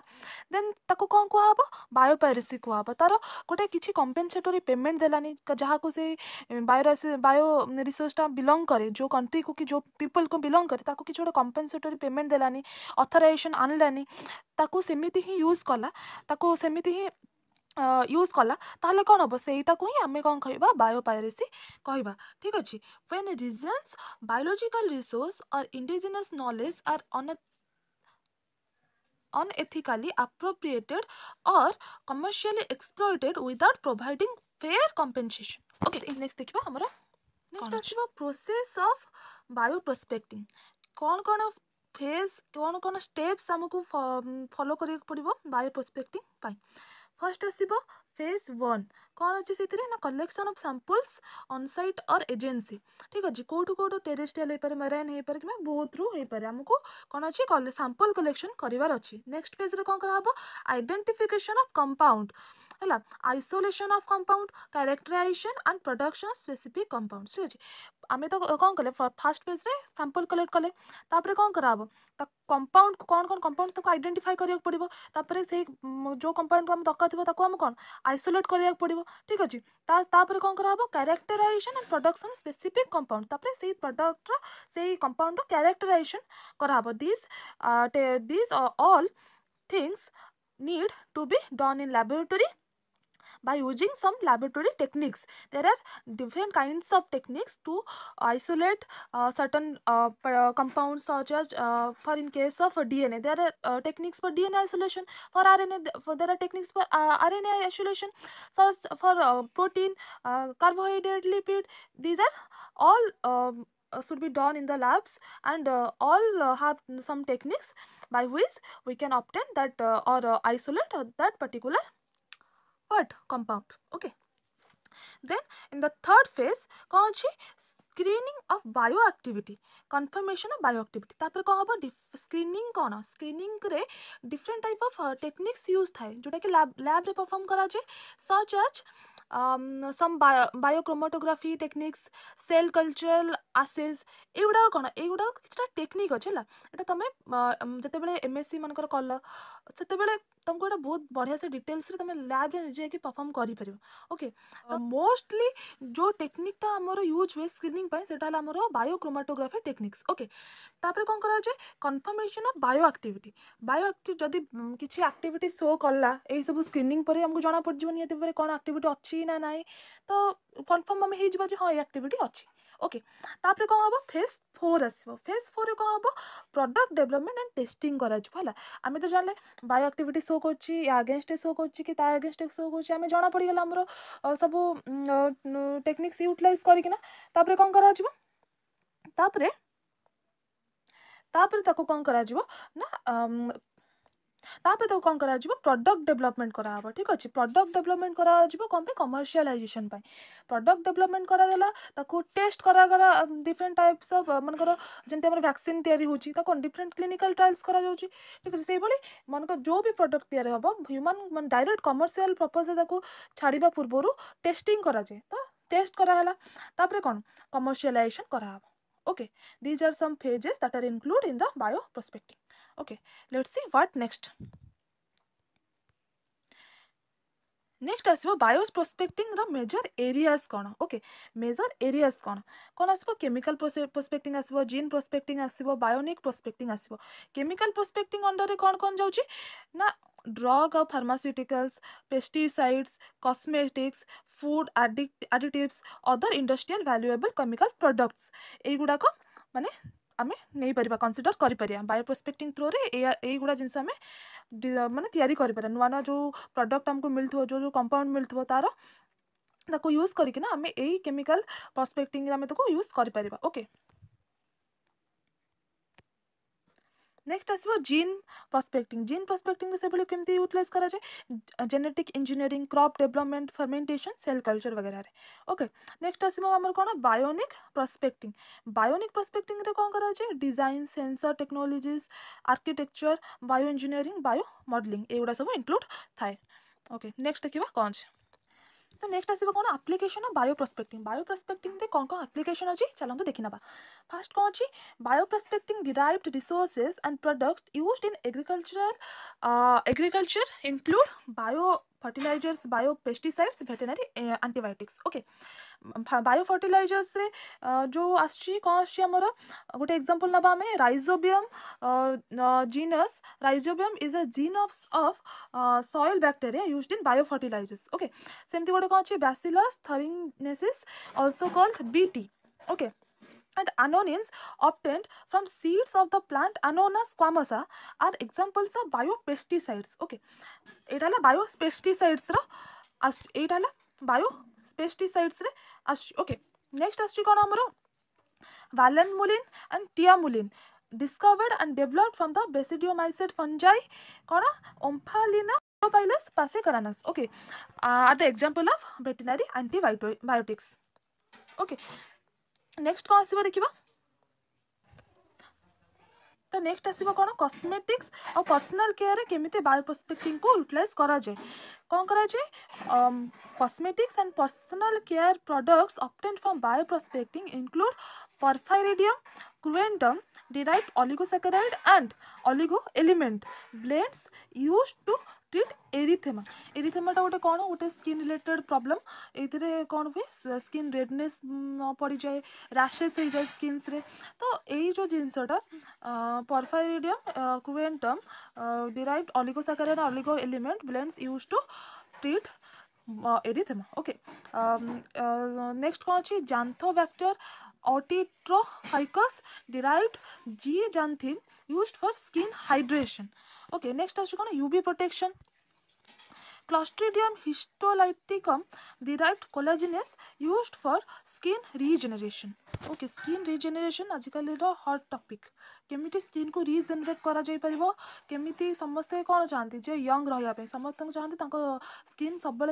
Speaker 1: देन ताको कौन कह बायोपायरेसी कह तार गोटे किसी कंपेनसेटरी पेमेंट देलानी जहाँ को बायो रिसोर्सटा बिलंग कै जो कंट्री को कि जो पीपल को बिलंग कैसे किसी गोटे कंपेनसेटोरी पेमेंट देलानी अथराइजेसन आनलानी ताको सेमती ही यूज कला ताको सेमती ही ୟୁଜ୍ କଲା ତାହେଲେ କ'ଣ ହେବ ସେଇଟାକୁ ହିଁ ଆମେ କ'ଣ କହିବା ବାୟୋପାଇରେସି କହିବା ଠିକ୍ ଅଛି when reasons biological resource or indigenous knowledge are on unethically appropriated or commercially exploited without providing fair compensation okay next देखिबा हमरा नेक्स्ट आछिबा प्रोसेस ऑफ बायो प्रोस्पेक्टिंग कोन कोन फेज कोन कोन स्टेप्स हमकु फॉलो करिक पड़िबो बायो प्रोस्पेक्टिंग पाई ଫାର୍ଷ୍ଟ ଆସିବ ଫେଜ୍ ୱାନ୍ କ'ଣ ଅଛି ସେଥିରେ ନା collection of samples onsite or agency ଠିକ୍ ଅଛି କେଉଁଠୁ କେଉଁଠୁ ଟେରିଷ୍ଟିଆଲ୍ ହେଇପାରେ ମେରାଇନ୍ ହେଇପାରେ କିମ୍ବା ବହୁତରୁ ହେଇପାରେ ଆମକୁ କ'ଣ ଅଛି ସାମ୍ପଲ୍ କଲେକ୍ସନ୍ କରିବାର ଅଛି ନେକ୍ସଟ ଫେଜ୍ରେ କ'ଣ କରାହେବ ଆଇଡେଣ୍ଟିଫିକେସନ୍ ଅଫ୍ କମ୍ପାଉଣ୍ଡ ହେଲା isolation of compound characterization and production specific compound ଠିକ୍ ଅଛି ଆମେ ତ କ'ଣ କଲେ ଫାର୍ଷ୍ଟ ପେଜ୍ରେ ସାମ୍ପଲ୍ କଲେକ୍ଟ କଲେ ତାପରେ କ'ଣ କରାହେବ ତା କମ୍ପାଉଣ୍ଡ କ'ଣ କ'ଣ କମ୍ପାଉଣ୍ଡ ତାକୁ ଆଇଡେଣ୍ଟିଫାଏ କରିବାକୁ ପଡ଼ିବ ତାପରେ ସେଇ ଯେଉଁ କମ୍ପାଉଣ୍ଡକୁ ଆମ ଦରକାର ଥିବ ତାକୁ ଆମେ କ'ଣ ଆଇସୋଲେଟ୍ କରିବାକୁ ପଡ଼ିବ ଠିକ୍ ଅଛି ତା ତାପରେ କ'ଣ କରାହେବ characterization and production specific compound ତାପରେ ସେଇ ପ୍ରଡକ୍ଟର ସେଇ କମ୍ପାଉଣ୍ଡର କ୍ୟାରେକ୍ଟରାଇଜେସନ୍ କରାହେବ this this all things need to be done in laboratory by using some laboratory techniques. There are different kinds of techniques to isolate uh, certain uh, uh compounds such as uh, for in case of DNA. There are uh, techniques for DNA isolation, for RNA, for, there are techniques for uh, RNA isolation, such for protein, carbohydrate, lipid. These are all um, should be done in the labs and uh, all uh, have some techniques by which we can obtain that uh, or isolate that particular what compound okay then in the third phase कौन अच्छी screening of bioactivity confirmation of bioactivity कौन हम screening କ'ଣ ସ୍କ୍ରିନିଂରେ different type of techniques use ଥାଏ ଯେଉଁଟାକି ଲ୍ୟାବ୍ରେ perform କରାଯାଏ such as some biochromatography techniques cell cultural assays ଏଗୁଡ଼ାକ କ'ଣ ଏଗୁଡ଼ାକ କିଛିଟା ଟେକ୍ନିକ୍ ଅଛି ହେଲା ଏଇଟା ତମେ ଯେତେବେଳେ ଏମ୍ ଏସ୍ ସି ମାନଙ୍କର କଲ ସେତେବେଳେ ତମକୁ ଏଇଟା ବହୁତ ବଢ଼ିଆ ସେ ଡିଟେଲ୍ସରେ ତମେ ଲ୍ୟାବ୍ରେ ନିଜେ ଯାଇକି ପରଫର୍ମ କରିପାରିବ ଓକେ ମୋଷ୍ଟଲି ଯେଉଁ ଟେକ୍ନିକ୍ଟା ଆମର ୟୁଜ୍ ହୁଏ ସ୍କ୍ରିନିଂ ପାଇଁ ସେଇଟା ହେଲା ଆମର ବାୟୋକ୍ରୋମାଟୋଗ୍ରାଫି ଟେକ୍ନିକ୍ସ ଓକେ ତାପରେ କ'ଣ କରାଯାଏ information of bioactivity bio ଯଦି କିଛି ଆକ୍ଟିଭିଟି ଶୋ କଲା ଏଇସବୁ ସ୍କ୍ରିନିଂ ପରେ ଆମକୁ ଜଣା ପଡ଼ିଯିବ ନିହାତି ଭାବରେ କ'ଣ ଆକ୍ଟିଭିଟି ଅଛି ନା ନାହିଁ ତ କନଫର୍ମ ଆମେ ହେଇଯିବା ଯେ ହଁ ଏଇ ଆକ୍ଟିଭିଟି ଅଛି ଓକେ ତାପରେ କ'ଣ ହେବ ଫେସ୍ ଫୋର୍ ଆସିବ ଫେଜ୍ ଫୋର୍ରେ କ'ଣ ହେବ ପ୍ରଡ଼କ୍ଟ ଡେଭଲପମେଣ୍ଟ ଆଣ୍ଡ ଟେଷ୍ଟିଂ କରାଯିବ ହେଲା ଆମେ ତ ଜାଣିଲେ ବାୟୋ ଆକ୍ଟିଭିଟି ଶୋ କରୁଛି ୟା ଏଗେନଷ୍ଟରେ ଶୋ କରୁଛି କି ତା ଏଗେନଷ୍ଟରେ ଶୋ କରୁଛି ଆମେ ଜଣା ପଡ଼ିଗଲା ଆମର ସବୁ ଟେକ୍ନିକ୍ସ ୟୁଟିଲାଇଜ୍ କରିକିନା ତାପରେ କ'ଣ କରାଯିବ ତାପରେ ତାପରେ ତାକୁ କ'ଣ କରାଯିବ ନା ତାପରେ ତାକୁ କ'ଣ କରାଯିବ ପ୍ରଡ଼କ୍ଟ ଡେଭଲପମେଣ୍ଟ କରାହେବ ଠିକ୍ ଅଛି ପ୍ରଡ଼କ୍ଟ ଡେଭଲପମେଣ୍ଟ କରାଯିବ କ'ଣ ପାଇଁ କମର୍ସିଆଲାଇଜେସନ୍ ପାଇଁ ପ୍ରଡ଼କ୍ଟ ଡେଭଲପମେଣ୍ଟ କରାଗଲା ତାକୁ ଟେଷ୍ଟ କରାଗଲା ଡିଫରେଣ୍ଟ ଟାଇପ୍ସ ଅଫ୍ ମନେକର ଯେମିତି ଆମର ଭ୍ୟାକ୍ସିନ୍ ତିଆରି ହେଉଛି ତାକୁ ଡିଫରେଣ୍ଟ କ୍ଲିନିକାଲ୍ ଟ୍ରାଏଲ୍ସ କରାଯାଉଛି ଠିକ୍ ଅଛି ସେଇଭଳି ମନେକର ଯେଉଁ ବି ପ୍ରଡ଼କ୍ଟ ତିଆରି ହେବ ହ୍ୟୁମାନ୍ ମାନେ ଡାଇରେକ୍ଟ କମର୍ସିଆଲ୍ ପର୍ପଜ୍ରେ ତାକୁ ଛାଡ଼ିବା ପୂର୍ବରୁ ଟେଷ୍ଟିଂ କରାଯାଏ ତ ଟେଷ୍ଟ କରାହେଲା ତାପରେ କ'ଣ କମର୍ସିଆଲାଇଜେସନ୍ କରାହେବ okay these are some pages that are included in the bio prospecting. okay let's see what next next ଆସିବ ବାୟୋସ୍ ପ୍ରୋସ୍ପେକ୍ଟିଂର ମେଜର ଏରିଆସ୍ କ'ଣ ଓକେ ମେଜର ଏରିଆସ୍ କ'ଣ କ'ଣ ଆସିବ କେମିକାଲ ପ୍ରୋସ୍ପେକ୍ଟିଂ ଆସିବ ଜିନ୍ ପ୍ରୋସ୍ପେକ୍ଟିଂ ଆସିବ ବାୟୋନିକ୍ ପ୍ରୋସ୍ପେକ୍ଟିଂ ଆସିବ କେମିକାଲ ପ୍ରୋସ୍ପେକ୍ଟିଂ ଅଣ୍ଡରରେ କ'ଣ କ'ଣ ଯାଉଛି ନା ଡ୍ରଗ୍ ଆଉ pharmaceuticals pesticides cosmetics food addict additives other industrial valuable chemical products ଏଇଗୁଡ଼ାକ ମାନେ ଆମେ ନେଇପାରିବା କନସିଡ଼ର କରିପାରିବା ବାୟୋ ପ୍ରୋସ୍ପେକ୍ଟିଂ ଥ୍ରୋରେ ଏଇଆ ଏଇଗୁଡ଼ା ଜିନିଷ ଆମେ ମାନେ ତିଆରି କରିପାରିବା ନୂଆ ନୂଆ ଯେଉଁ ପ୍ରଡ଼କ୍ଟ ଆମକୁ ମିଳୁଥିବ ଯେଉଁ ଯେଉଁ କମ୍ପାଉଣ୍ଡ ମିଳୁଥିବ ତା'ର ତାକୁ ୟୁଜ୍ କରିକିନା ଆମେ ଏଇ କେମିକାଲ ପ୍ରସ୍ପେକ୍ଟିଂରେ ଆମେ ତାକୁ ୟୁଜ୍ କରିପାରିବା ଓକେ ନେକ୍ସଟ ଆସିବ ଜିନ୍ ପ୍ରସ୍ପେକ୍ଟିଂ ଜିନ୍ ପ୍ରସ୍ପେକ୍ଟିଂକୁ ସେଭଳି କେମିତି ୟୁଟିଲାଇଜ୍ କରାଯାଏ genetic engineering crop development fermentation cell culture ବଗେରାରେ ଓକେ ନେକ୍ସଟ ଆସିବ ଆମର କ'ଣ ବାୟୋନିକ୍ ପ୍ରସ୍ପେକ୍ଟିଂ ବାୟୋନିକ୍ ପ୍ରସ୍ପେକ୍ଟିଂରେ କ'ଣ କରାଯାଏ design sensor technologies architecture bioengineering biomodelling ଏଗୁଡ଼ା ସବୁ ଇନକ୍ଲୁଡ଼ ଥାଏ ଓକେ ନେକ୍ସଟ ଦେଖିବା କ'ଣ ଅଛି ତ ନେକ୍ସଟ ଆସିବ କ'ଣ ଆପ୍ଲିକେସନ୍ ବାୟୋ ପ୍ରସ୍ପେକ୍ଟିଂ ବାୟୋ ପ୍ରସ୍ପେକ୍ଟିଂରେ କ'ଣ କ'ଣ ଆପ୍ଲିକେସନ୍ ଅଛି ଚାଲନ୍ତୁ ଦେଖିନେବା ଫାର୍ଷ୍ଟ କ'ଣ ଅଛି bioprospecting derived resources and product used in agricultural agriculture include biofertilizers biopesticides veterinary antibiotics okay biofertilizers जो आसुची कौन आमर गोटे एग्जांपल ना आम Rhizobium genus Rhizobium is a gene of of soil bacteria used in biofertilizers okay सेमती गोटे कौन अच्छे Bacillus also called B T okay okay. and anonins obtained from seeds of the plant Annona squamosa are examples of biopesticides okay এটা হলো biopesticides র আসছে এইটা হলো biopesticides রে আসছে okay next আসছে কোন আমার valenmulin and tiamulin discovered and developed from the basidiomycete fungi কোন omphalina Lactobacillus passecaranus okay uh, are the example of veterinary antibiotics okay next कौन आस तो नेक्स्ट आसो कस्मेटिक्स और पर्सनाल केयर केमी बायोपोस्पेक्टिंग को यूटिलाइज कराए कौन कराए cosmetics and personal care product obtained from bio bioprospecting include Porphyridium cruentum derived oligosaccharide and oligo element blends use to treat erythema ଏରିଥେମାଟା ଗୋଟେ କ'ଣ ଗୋଟେ ସ୍କିନ୍ ରିଲେଟେଡ଼୍ ପ୍ରୋବ୍ଲେମ୍ ଏଇଥିରେ କ'ଣ ହୁଏ ସ୍କିନ୍ ରେଡ଼ନେସ୍ ପଡ଼ିଯାଏ ରାସେସ୍ ହେଇଯାଏ ସ୍କିନ୍ସରେ ତ ଏଇ ଯେଉଁ ଜିନିଷଟା Porphyridium cruentum derive oligosaccharide oligo element blends use to treat erythema okay next କ'ଣ ଅଛି Xanthobacter autotrophicus derived zeaxanthin used for skin hydration okay next आस UV protection Clostridium histolyticum derived collagenase use for skin regeneration okay skin regeneration आजिकल हट टपिक केमी skin को regenerate करमी समस्ते कौन चाहते जे यंग रहा समस्त चाहते स्किन सब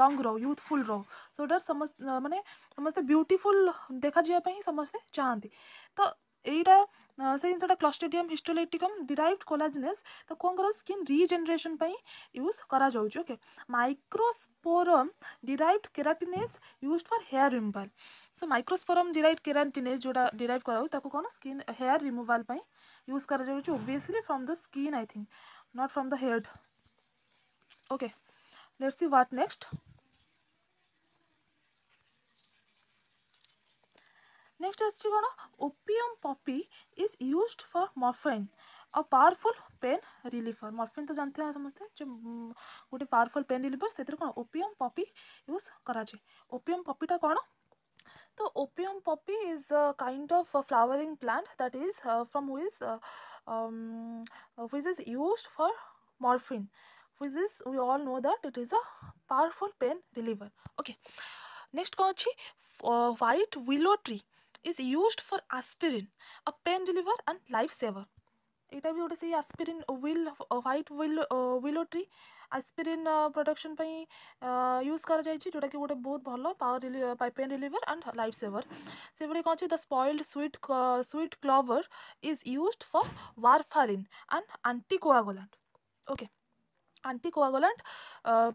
Speaker 1: यंग रो यूथफुल रो सो डर समस्त मानते ब्यूटीफुल देखा जाए समस्ते चाहती तो यहाँ से जिनसा क्लस्टेडियम हिस्टोलेटिकम डिराइव कोलाजेस तो कौन कर स्किन रिजेनरेसन यूज करके Microsporum derive keratinase use for hair removal so Microsporum derive keratinase जो डीरव कराऊ कौन स्किन हेयर रिमुवाल यूज करली from the skin I think not from the head okay let's see what next next कौन opium poppy is use for morphine a powerful pain रिलीफर morphine तो जानते हैं समस्ते जो गोटे पावरफुल पेन रिलीफर से कौन ओपीएम पपी यूज कराए ओपीएम पपीटा कौन तो opium poppy is a kind of flowering plant that is from which which is use for morphine which is we all know that it is a powerful pain reliever okay next कौन अच्छी white willow tree is used for aspirin, a pain reliever and lifesaver. ଏଇଟା ବି ଗୋଟେ ସେଇ aspirin will white will willow tree aspirin production ପାଇଁ use କରାଯାଇଛି ଯେଉଁଟାକି ଗୋଟେ ବହୁତ ଭଲ power pain reliever and life saver ସେଭଳି କ'ଣ ଅଛି the spoiled sweet sweet clover is used for warfarin and anticoagulant okay anticoagulant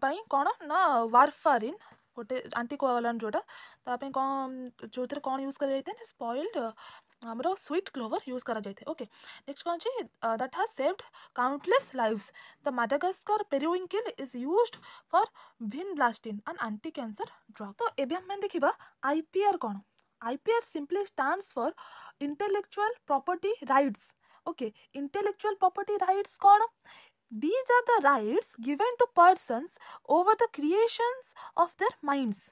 Speaker 1: ପାଇଁ କ'ଣ ନା ୱାର୍ଫାରିନ୍ गोटे आंटी आंटिकोगलान जोटा ताप तो जो थे कौन यूज कराइए ना स्पॉइल्ड आमर स्वीट क्लोवर यूज करा कराए ओके नेक्स्ट कौन अच्छी that has saved countless lives the Madagascar periwinkle is use for vinblastine and anticancer drug तो ये देखा आईपीआर कौन IPR simply stand for intellectual property rights okay intellectual property rights कौन These are the rights given to persons over the creations of their minds.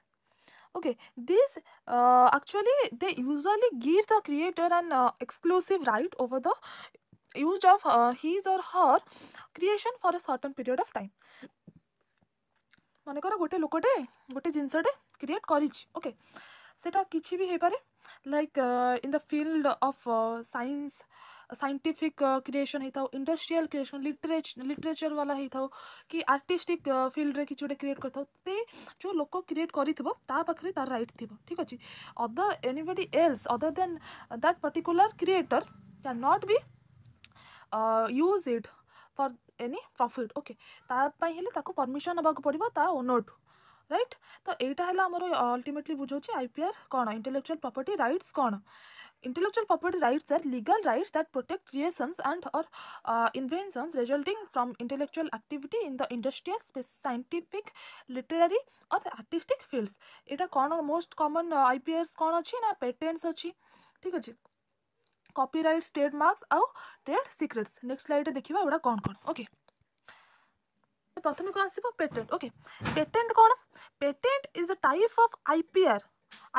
Speaker 1: Okay, these uh, actually they usually give the creator an uh, exclusive right over the use of uh, his or her creation for a certain period of time. মনে গোটে লোকটে গোটে জিনিসটে create করেছি ওকে সেটা কিছু বি হয়ে পারে like in the field of science scientific creation ହେଇଥାଉ ଇଣ୍ଡଷ୍ଟ୍ରିଆଲ କ୍ରିଏସନ୍ ଲିଟରେଚର୍ ବାଲା ହେଇଥାଉ କି ଆର୍ଟିଷ୍ଟିକ୍ ଫିଲ୍ଡରେ କିଛି ଗୋଟେ କ୍ରିଏଟ୍ କରିଥାଉ ସେ ଯେଉଁ ଲୋକ କ୍ରିଏଟ୍ କରିଥିବ ତା ପାଖରେ ତାର ରାଇଟ୍ ଥିବ ଠିକ୍ ଅଛି other anybody else other than that particular creator can not be use it for any profit okay ତା ପାଇଁ ହେଲେ ତାକୁ ପରମିସନ୍ ନେବାକୁ ପଡ଼ିବ ତା ଓନର୍ଠୁ ରାଇଟ୍ ତ ଏଇଟା ହେଲା ଆମର ଅଲ୍ଟିମେଟଲି ବୁଝାଉଛି ଆଇ ପି ଆର୍ କ'ଣ ଇଣ୍ଟେଲେକ୍ଚୁଆଲ୍ ପ୍ରପର୍ଟି ରାଇଟ୍ସ କ'ଣ intellectual property rights are legal rights that protect creations and or uh, inventions resulting from intellectual activity in the industrial scientific literary or artistic fields ଏଇଟା କ'ଣ most common I P S କ'ଣ ଅଛି ନା patents ଅଛି ଠିକ୍ ଅଛି copyright trademarks ଆଉ trade secrets next ସ୍ଲାଇଡ଼୍ରେ ଦେଖିବା ଏଗୁଡ଼ା କ'ଣ କ'ଣ ଓକେ ପ୍ରଥମେ କ'ଣ ଆସିବ ପେଟେଣ୍ଟ ଓକେ ପେଟେଣ୍ଟ କ'ଣ patent is a type of I P R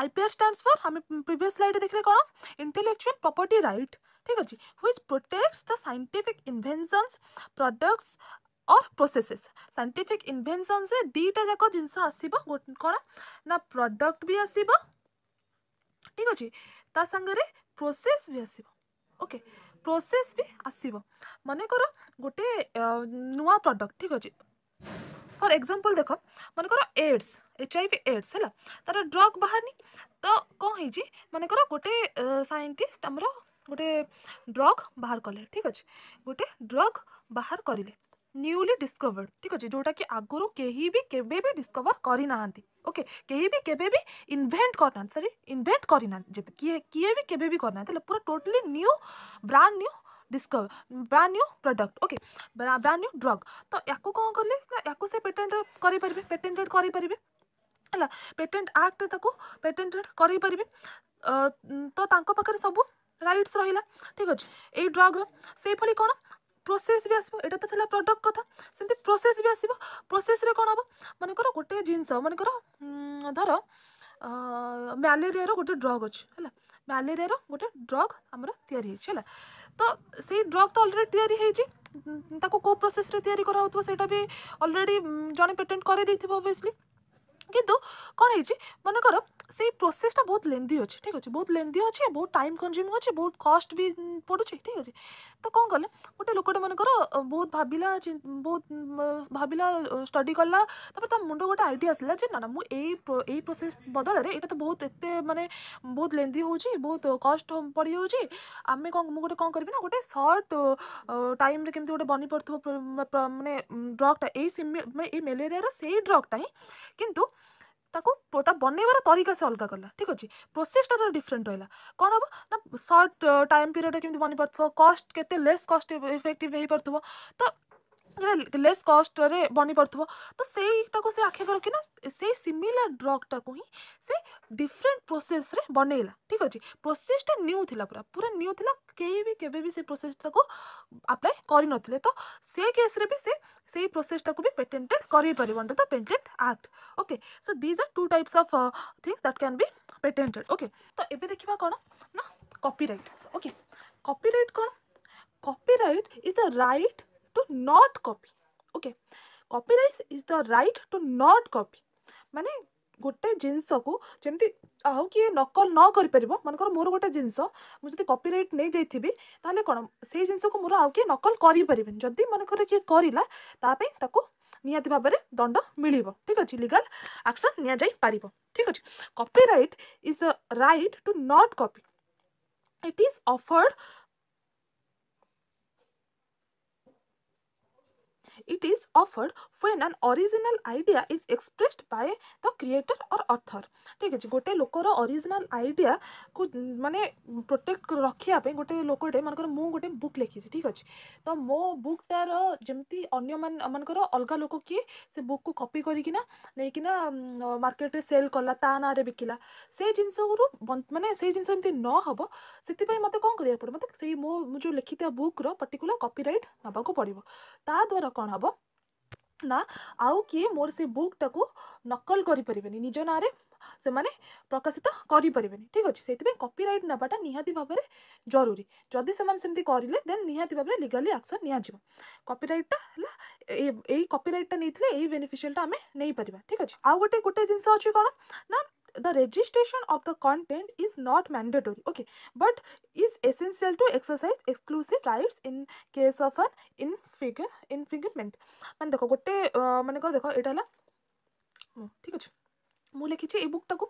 Speaker 1: IPR stands for আমি প্রিভিয়াস স্লাইডে দেখলে କ'ଣ ইন্টেলেকচুয়াল প্রপার্টি রাইট ঠিক আছে which protects the scientific inventions products or processes scientific ইনভেনসন্সে ଦୁଇଟା ଯାକ ଜିନିଷ ଆସିବ କ'ଣ ନା ପ୍ରଡକ୍ଟ ବି ଆସିବ ଠିକ୍ ଅଛି ତା ସାଙ୍ଗରେ ପ୍ରୋସେସ୍ ବି ଆସିବ ଓକେ ପ୍ରୋସେସ୍ ବି ଆସିବ ମନେକର ଗୋଟେ ନୂଆ ପ୍ରଡକ୍ଟ ଠିକ୍ ଅଛି ଫର୍ ଏକ୍ଜାମ୍ପଲ୍ ଦେଖ ମନେକର ଏଡ୍ସ एच आई भी एड्स है तार ड्रग बाहर तो कौन है मनकर गोटे सैंटिस्ट आमर गोटे ड्रग बाहर कले ठीक अच्छे गोटे ड्रग बाहर करें न्यूली डिस्कवर्ड ठीक अच्छे जोटा कि आगुरी कहीं भी केबे भी डिस्कवर करना ओके कहीं भी केबे भी इनभेट करना सरी इनभेट करना किए किए भी के भी करना पूरा totally new brand new discover brand new product okay brand new drug तो या कौन कले या पेटेट करेंगे पेटेड करेंगे ହେଲା ପେଟେଣ୍ଟ ଆକ୍ଟ ତାକୁ ପେଟେଣ୍ଟ କରାଇପାରିବେ ତ ତାଙ୍କ ପାଖରେ ସବୁ ରାଇଟ୍ସ ରହିଲା ଠିକ୍ ଅଛି ଏଇ ଡ୍ରଗ୍ର ସେଇଭଳି କ'ଣ ପ୍ରୋସେସ୍ ବି ଆସିବ ଏଇଟା ତ ଥିଲା ପ୍ରଡ଼କ୍ଟ କଥା ସେମିତି ପ୍ରୋସେସ୍ ବି ଆସିବ ପ୍ରୋସେସ୍ରେ କ'ଣ ହେବ ମନେକର ଗୋଟେ ଜିନିଷ ମନେକର ଧର ମ୍ୟାଲେରିଆର ଗୋଟେ ଡ୍ରଗ୍ ଅଛି ହେଲା ମ୍ୟାଲେରିଆର ଗୋଟେ ଡ୍ରଗ୍ ଆମର ତିଆରି ହେଇଛି ହେଲା ତ ସେଇ ଡ୍ରଗ୍ ତ ଅଲରେଡ଼ି ତିଆରି ହେଇଛି ତାକୁ କେଉଁ ପ୍ରୋସେସ୍ରେ ତିଆରି କରାହେଉଥିବ ସେଇଟା ବି ଅଲରେଡ଼ି ଜଣେ ପେଟେଣ୍ଟ କରିଦେଇଥିବ ଅବଭିୟସ୍ଲି কিন্তু କ'ଣ ହେଇଛି ମନେକର ସେଇ ପ୍ରୋସେସ୍ଟା ବହୁତ ଲେନ୍ଦି ଅଛି ଠିକ୍ ଅଛି ବହୁତ ଲେନ୍ଦି ଅଛି ବହୁତ ଟାଇମ୍ କନ୍ଜ୍ୟୁମିଂ ଅଛି ବହୁତ କଷ୍ଟ ବି ପଡ଼ୁଛି ଠିକ୍ ଅଛି ତ କ'ଣ କଲେ ଗୋଟେ ଲୋକଟେ ମନେକର ବହୁତ ଭାବିଲା ବହୁତ ଭାବିଲା ଷ୍ଟଡ଼ି କଲା ତାପରେ ତା ମୁଣ୍ଡ ଗୋଟେ ଆଇଡ଼ିଆ ଆସିଲା ଯେ ନା ନା ମୁଁ ଏଇ ଏଇ ପ୍ରୋସେସ୍ ବଦଳରେ ଏଇଟା ତ ବହୁତ ଏତେ ମାନେ ବହୁତ ଲେନ୍ଦି ହେଉଛି ବହୁତ କଷ୍ଟ ପଡ଼ିଯାଉଛି ଆମେ କ'ଣ ମୁଁ ଗୋଟେ କ'ଣ କରିବି ନା ଗୋଟେ ସର୍ଟ ଟାଇମ୍ରେ କେମିତି ଗୋଟେ ବନି ପାରୁଥିବ ମାନେ ଡ୍ରଗ୍ଟା ଏଇ ମାନେ ଏଇ ମ୍ୟାଲେରିଆର ସେଇ ଡ୍ରଗ୍ଟା ହିଁ କିନ୍ତୁ ତାକୁ ତା ବନେଇବାର ତରିକା ସେ ଅଲଗା କଲା ଠିକ୍ ଅଛି ପ୍ରୋସେସ୍ଟା ତା'ର ଡିଫରେଣ୍ଟ ରହିଲା କ'ଣ ହେବ ନା ସର୍ଟ ଟାଇମ୍ ପିରିୟଡ଼୍ରେ କେମିତି ବନି ପାରୁଥିବ କଷ୍ଟ କେତେ ଲେସ୍ କଷ୍ଟ ଇଫେକ୍ଟିଭ୍ ହେଇପାରୁଥିବ ତ लेस कस्ट में बनी पड़ तो से आखे रखना से सीमिलार ड्रग्टा को ही से डिफरेंट प्रोसेस रे बनैला ठीक अच्छे प्रोसेसटा न्यू थिला पूरा पूरा न्यू थिला कहीं भी केबे भी से प्रोसेसटा को अप्लाई कर नथिले तो से केस रे भी से से प्रोसेसटा को भी पेटेंटेड कर पारिबंड तो patent act okay so these are two types of things that can be patented okay तो एबे देखिबा कोन ना कॉपीराइट ओके कॉपीराइट कोन copyright is the right to not copy okay copyright is the right to not copy माने गोटे जिनस को जमी आउ किए नकल न कर मनकर मोर गोटे जिनस मुझे कपि रईट नहीं जाइए तेल कौन से जिनस को मोर आए नकल करदी मनकर किए करापा निहाती भाव में दंड मिल ठीक अच्छे लिगल आक्शन निपर ठीक अच्छे copyright is the right to not copy it is offered it is offered when an original idea is expressed by the creator or author ଠିକ୍ ଅଛି ଗୋଟେ ଲୋକର ଅରିଜିନାଲ୍ ଆଇଡ଼ିଆକୁ ମାନେ ପ୍ରୋଟେକ୍ଟ ରଖିବା ପାଇଁ ଗୋଟେ ଲୋକଟେ ମନେକର ମୁଁ ଗୋଟେ ବୁକ୍ ଲେଖିଛି ଠିକ୍ ଅଛି ତ ମୋ ବୁକ୍ଟାର ଯେମିତି ଅନ୍ୟମାନେ ମାନଙ୍କର ଅଲଗା ଲୋକ କିଏ ସେ ବୁକ୍କୁ କପି କରିକିନା ନେଇକିନା ମାର୍କେଟରେ ସେଲ୍ କଲା ତା ନାଁରେ ବିକିଲା ସେଇ ଜିନିଷରୁ ମାନେ ସେଇ ଜିନିଷ ଏମିତି ନ ହେବ ସେଥିପାଇଁ ମୋତେ କ'ଣ କରିବାକୁ ପଡ଼ିବ ମୋତେ ସେଇ ମୋ ଯେଉଁ ଲେଖିଥିବା ବୁକ୍ର ପର୍ଟିକୁଲାର କପିରାଇଟ୍ ନେବାକୁ ପଡ଼ିବ ତା ଦ୍ୱାରା କ'ଣ ହେବ ହେବ ନା ଆଉ କିଏ ମୋର ସେ ବୁକ୍ଟାକୁ ନକଲ କରିପାରିବେନି ନିଜ ନାଁରେ ସେମାନେ ପ୍ରକାଶିତ କରିପାରିବେନି ଠିକ୍ ଅଛି ସେଇଥିପାଇଁ କପିରାଇଟ୍ ନେବାଟା ନିହାତି ଭାବରେ ଜରୁରୀ ଯଦି ସେମାନେ ସେମିତି କରିଲେ ଦେନ୍ ନିହାତି ଭାବରେ ଲିଗାଲି ଆକ୍ସନ୍ ନିଆଯିବ କପିରାଇଟ୍ଟା ହେଲା ଏଇ କପିରାଇଟ୍ଟା ନେଇଥିଲେ ଏଇ ବେନିଫିସିଆଲ୍ଟା ଆମେ ନେଇପାରିବା ଠିକ୍ ଅଛି ଆଉ ଗୋଟେ ଗୋଟେ ଜିନିଷ ଅଛି କ'ଣ ନା the registration of the content is not mandatory okay but is essential to exercise exclusive rights in case of an infringement infringement মানে দেখো ଗୋଟେ ମାନେ କର ଦେଖ ଏଇଟା ହେଲା ଠିକ ଅଛି ମୁଁ ଲେଖିଛି ଏଇ ବୁକ୍ଟାକୁ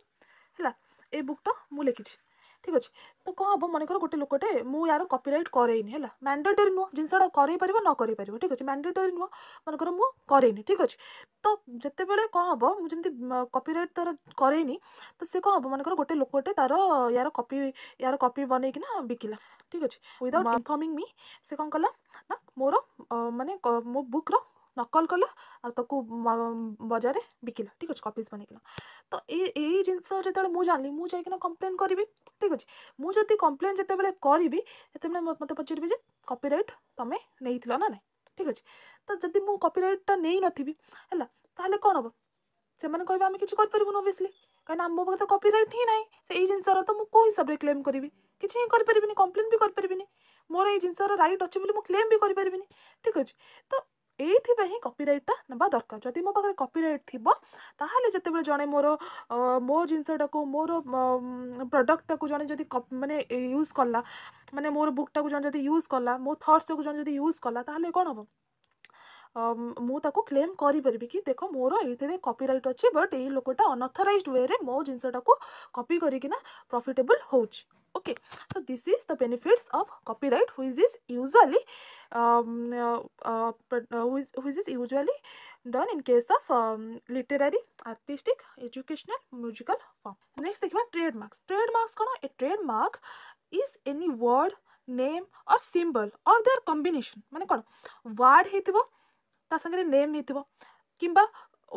Speaker 1: ହେଲା ଏଇ ବୁକ୍ଟା ମୁଁ ଲେଖିଛି ঠিক ଅଛି ତ କ'ଣ ହେବ ମନେକର ଗୋଟେ ଲୋକଟେ ମୁଁ ୟାର କପିରାଇଟ୍ କରେଇନି ହେଲା ମ୍ୟାଣ୍ଡେଟୋରୀ ନୁହଁ ଜିନିଷଟା କରେଇ ପାରିବ ନ କରେଇ ପାରିବ ଠିକ୍ ଅଛି ମ୍ୟାଣ୍ଡେଟୋରୀ ନୁହଁ ମନେକର ମୁଁ କରେଇନି ଠିକ୍ ଅଛି ତ ଯେତେବେଳେ କ'ଣ ହେବ ମୁଁ ଯେମିତି କପିରାଇଟ୍ ତା'ର କରେଇନି ତ ସେ କ'ଣ ହେବ ମନେକର ଗୋଟେ ଲୋକଟେ ତା'ର ୟାର କପି ୟାର କପି ବନେଇକିନା ବିକିଲା ଠିକ୍ ଅଛି ୱିଦାଉଟ୍ ଇନଫର୍ମିଂ ମି ସେ କ'ଣ କଲା ନା ମୋର ମାନେ ମୋ ବୁକ୍ର ନକଲ କଲ ଆଉ ତାକୁ ବଜାରରେ ବିକିଲ ଠିକ୍ ଅଛି କପିସ୍ ବନେଇକିନା ତ ଏଇ ଏଇ ଜିନିଷ ଯେତେବେଳେ ମୁଁ ଜାଣିଲି ମୁଁ ଯାଇକିନା କମ୍ପ୍ଲେନ୍ କରିବି ଠିକ୍ ଅଛି ମୁଁ ଯଦି କମ୍ପ୍ଲେନ୍ ଯେତେବେଳେ କରିବି ସେତେବେଳେ ମୋତେ ପଚାରିବି ଯେ କପିରାଇଟ୍ ତମେ ନେଇଥିଲ ନା ନାହିଁ ଠିକ୍ ଅଛି ତ ଯଦି ମୁଁ କପିରାଇଟ୍ଟା ନେଇନଥିବି ହେଲା ତାହେଲେ କ'ଣ ହେବ ସେମାନେ କହିବେ ଆମେ କିଛି କରିପାରିବୁନି ଓଭିୟସଲି କାହିଁକିନା ଆମ ପାଖରେ ତ କପିରାଇଟ୍ ହିଁ ନାହିଁ ସେ ଏଇ ଜିନିଷର ତ ମୁଁ କେଉଁ ହିସାବରେ କ୍ଲେମ୍ କରିବି କିଛି ହିଁ କରିପାରିବିନି କମ୍ପ୍ଲେନ୍ ବି କରିପାରିବିନି ମୋର ଏଇ ଜିନିଷର ରାଇଟ୍ ଅଛି ବୋଲି ମୁଁ କ୍ଲେମ୍ ବି କରିପାରିବିନି ଠିକ୍ ଅଛି ତ ଏଇଥିପାଇଁ ହିଁ କପିରାଇଟ୍ଟା ନେବା ଦରକାର ଯଦି ମୋ ପାଖରେ କପିରାଇଟ୍ ଥିବ ତାହେଲେ ଯେତେବେଳେ ଜଣେ ମୋର ମୋ ଜିନିଷଟାକୁ ମୋର ପ୍ରଡ଼କ୍ଟଟାକୁ ଜଣେ ଯଦି ମାନେ ୟୁଜ୍ କଲା ମାନେ ମୋର ବୁକ୍ଟାକୁ ଜଣେ ଯଦି ୟୁଜ୍ କଲା ମୋ ଥଟ୍ସକୁ ଜଣେ ଯଦି ୟୁଜ୍ କଲା ତାହେଲେ କ'ଣ ହେବ ମୁଁ ତାକୁ କ୍ଲେମ୍ କରିପାରିବି କି ଦେଖ ମୋର ଏଇଥିରେ କପିରାଇଟ୍ ଅଛି ବଟ୍ ଏଇ ଲୋକଟା ଅନଥରାଇଜ୍ ୱେରେ ମୋ ଜିନିଷଟାକୁ କପି କରିକିନା ପ୍ରଫିଟେବଲ୍ ହେଉଛି okay so this is the benefits of copyright which is usually um, uh, uh, which, which is usually done in case of um, literary artistic educational musical form next देखिबा trademarks trademarks cone a trademark is any word name or symbol or their combination माने कोन word हेतिबो ता संगे name हेतिबो किंबा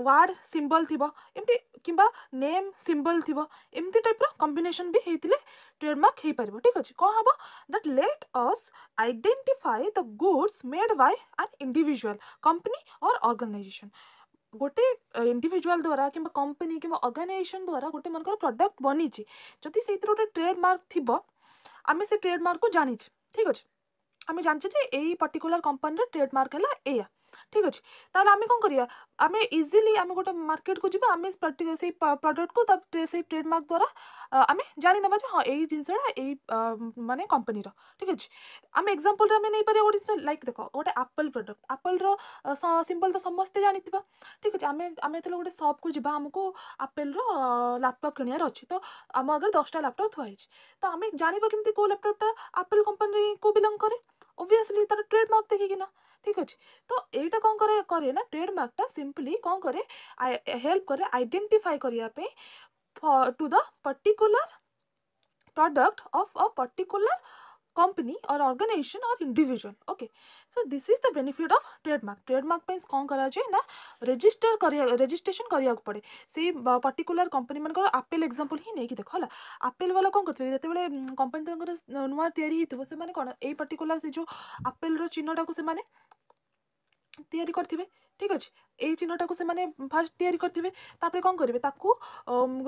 Speaker 1: ward symbol ଥିବ ଏମିତି କିମ୍ବା name symbol ଥିବ ଏମିତି ଟାଇପ୍ର କମ୍ବିନେସନ୍ ବି ହେଇଥିଲେ ट्रेडमार्क हो पार ठीक अच्छे कौन हम that let us identify the goods made by an individual company और अर्गानाइजेसन गोटे इंडिविजुअल द्वारा कि कंपनी कि अर्गानाइजेसन द्वारा गोटे मन प्रडक्ट बनी जदि से गोटे ट्रेडमार्क थी आम से ट्रेडमार्क को जानी ठीक अच्छे आम जानचे ये पर्टिकुला कंपनी ट्रेडमार्क है या ଠିକ୍ ଅଛି ତାହେଲେ ଆମେ କ'ଣ କରିବା ଆମେ ଇଜିଲି ଆମେ ଗୋଟେ ମାର୍କେଟକୁ ଯିବା ଆମେ ସେଇ ପ୍ରଡ଼କ୍ଟକୁ ତା ସେଇ ଟ୍ରେଡ଼ମାର୍କ ଦ୍ୱାରା ଆମେ ଜାଣିନେବା ଯେ ହଁ ଏଇ ଜିନିଷଟା ଏଇ ମାନେ କମ୍ପାନୀର ଠିକ୍ ଅଛି ଆମେ ଏକ୍ଜାମ୍ପଲ୍ରେ ଆମେ ନେଇପାରିବା ଗୋଟେ ଜିନିଷ ଲାଇକ୍ ଦେଖ ଗୋଟେ ଆପଲ୍ ପ୍ରଡ଼କ୍ଟ ଆପଲ୍ର ସିମ୍ବଲ୍ ତ ସମସ୍ତେ ଜାଣିଥିବା ଠିକ୍ ଅଛି ଆମେ ଆମେ ଯେତେବେଳେ ଗୋଟେ ସପ୍କୁ ଯିବା ଆମକୁ ଆପଲ୍ର ଲାପଟପ୍ କିଣିବାର ଅଛି ତ ଆମ ଆଗରେ ଦଶଟା ଲାପଟପ୍ ଥୁଆ ହେଇଛି ତ ଆମେ ଜାଣିବା କେମିତି କେଉଁ ଲାପଟପ୍ଟା ଆପଲ୍ କମ୍ପାନୀକୁ ବିଲଙ୍ଗ କରେ ଓଭିୟସଲି ତାର ଟ୍ରେଡ଼ମାର୍କ ଦେଖିକିନା ঠিক ଅଛି ତ ଏଇଟା କ'ଣ କରେ କରେ ନା ଟ୍ରେଡ଼ମାର୍କଟା ସିମ୍ପଲି କ'ଣ କରେ ହେଲ୍ପ କରେ ଆଇଡେଣ୍ଟିଫାଏ କରିବା ପାଇଁ to the particular product of a particular company or organization or individual okay so this is the benefit of trademark trademark ପାଇଁ କ'ଣ କରାଯାଏ ନା ରେଜିଷ୍ଟର କରିବା ରେଜିଷ୍ଟ୍ରେସନ କରିବାକୁ ପଡ଼େ ସେଇ ପର୍ଟିକୁଲାର କମ୍ପାନୀ ମାନଙ୍କର ଆପେଲ୍ ଏକ୍ଜାମ୍ପଲ୍ ହିଁ ନେଇକି ଦେଖ ହେଲା ଆପେଲ୍ ବାଲା କ'ଣ କରୁଥିବେ ଯେତେବେଳେ କମ୍ପାନୀ ତାଙ୍କର ନୂଆ ତିଆରି ହେଇଥିବ ସେମାନେ କ'ଣ ଏଇ ପର୍ଟିକୁଲାର ସେ ଯେଉଁ ଆପେଲ୍ର ଚିହ୍ନଟାକୁ ସେମାନେ ତିଆରି କରିଥିବେ ঠিক ଅଛି ଏଇ ଚିହ୍ନଟାକୁ ସେମାନେ ଫାର୍ଷ୍ଟ ତିଆରି କରିଥିବେ ତାପରେ କ'ଣ କରିବେ ତାକୁ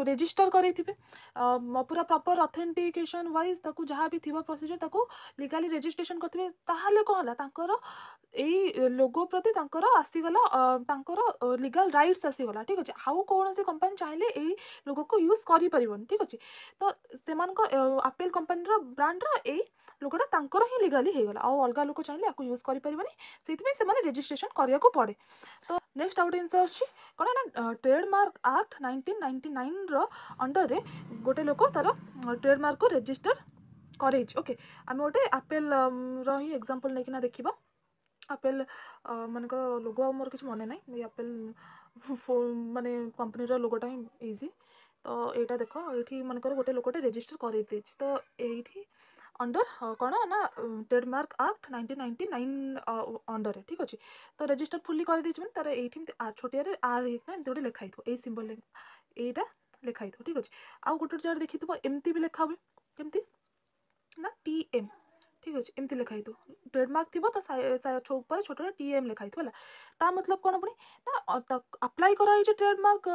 Speaker 1: ରେଜିଷ୍ଟର କରେଇଥିବେ ପୁରା ପ୍ରପର ଅଥେଣ୍ଟିକେସନ୍ ୱାଇଜ୍ ତାକୁ ଯାହା ବି ଥିବ ପ୍ରୋସିଜର୍ ତାକୁ ଲିଗାଲି ରେଜିଷ୍ଟ୍ରେସନ୍ କରିଥିବେ ତାହେଲେ କ'ଣ ହେଲା ତାଙ୍କର ଏଇ ଲୋଗୋ ପ୍ରତି ତାଙ୍କର ଆସିଗଲା ତାଙ୍କର ଲିଗାଲ୍ ରାଇଟ୍ସ ଆସିଗଲା ଠିକ୍ ଅଛି ଆଉ କୌଣସି କମ୍ପାନୀ ଚାହିଁଲେ ଏଇ ଲୋଗୋକୁ ୟୁଜ୍ କରିପାରିବନି ଠିକ୍ ଅଛି ତ ସେମାନଙ୍କ ଆପେଲ୍ କମ୍ପାନୀର ବ୍ରାଣ୍ଡର ଏଇ ଲୋକଟା ତାଙ୍କର ହିଁ ଲିଗାଲି ହେଇଗଲା ଆଉ ଅଲଗା ଲୋକ ଚାହିଁଲେ ଆକୁ ୟୁଜ୍ କରିପାରିବନି ସେଇଥିପାଇଁ ସେମାନେ ରେଜିଷ୍ଟ୍ରେସନ୍ କରିବାକୁ ପଡ଼େ ତ ନେକ୍ସଟ ଆଉ ଗୋଟେ ଜିନିଷ ଅଛି କ'ଣ ନା ଟ୍ରେଡ଼ମାର୍କ ଆକ୍ଟ ନାଇନଟିନ୍ ନାଇଣ୍ଟି ନାଇନ୍ର ଅଣ୍ଡରରେ ଗୋଟେ ଲୋକ ତାର ଟ୍ରେଡ଼ମାର୍କକୁ ରେଜିଷ୍ଟର କରେଇଛି ଓକେ ଆମେ ଗୋଟେ ଆପେଲ୍ର ହିଁ ଏକ୍ଜାମ୍ପଲ୍ ନେଇକିନା ଦେଖିବା ଆପେଲ୍ ମାନଙ୍କର ଲୋଗୋ ଆଉ ମୋର କିଛି ମନେ ନାହିଁ ଏଇ ଆପେଲ୍ ମାନେ କମ୍ପାନୀର ଲୋଗୋଟା ହିଁ ଇଜି ତ ଏଇଟା ଦେଖ ଏଇଠି ମାନଙ୍କର ଗୋଟେ ଲୋକଟେ ରେଜିଷ୍ଟର କରେଇ ଦେଇଛି ତ ଏଇଠି ଅଣ୍ଡର କ'ଣ ନା trademark act nineteen ninety nine ଅଣ୍ଡରରେ ଠିକ୍ ଅଛି ତ ରେଜିଷ୍ଟର ଫୁଲି କରିଦେଇଛି ମାନେ ତାର ଏଇଠି ଏମିତି ଆର୍ ଛୋଟିଆରେ ଆର୍ ହେଇକିନା ଏମିତି ଗୋଟେ ଲେଖାହେଇଥିବ ହେଇଥିବ ଏଇ ସିମ୍ବଲ ଏଇଟା ଲେଖା ହେଇଥିବ ଠିକ୍ ଅଛି ଆଉ ଗୋଟେ ଗୋଟେ ଜାଗାରେ ଦେଖିଥିବ ଏମିତି ବି ଲେଖା ହୁଏ କେମିତି ନା ଟି ଏମ୍ ଠିକ୍ ଅଛି ଏମିତି ଲେଖା ହେଇଥିବ ଟ୍ରେଡ଼ମାର୍କ ଥିବ ତା ଉପରେ ଛୋଟ ଟି ଏମ୍ ଲେଖା ହେଇଥିବ ହେଲା ତା ମତଲବ କ'ଣ ପୁଣି ନା ଆପ୍ଲାଏ କରାହେଇଛି ଟ୍ରେଡ଼ମାର୍କ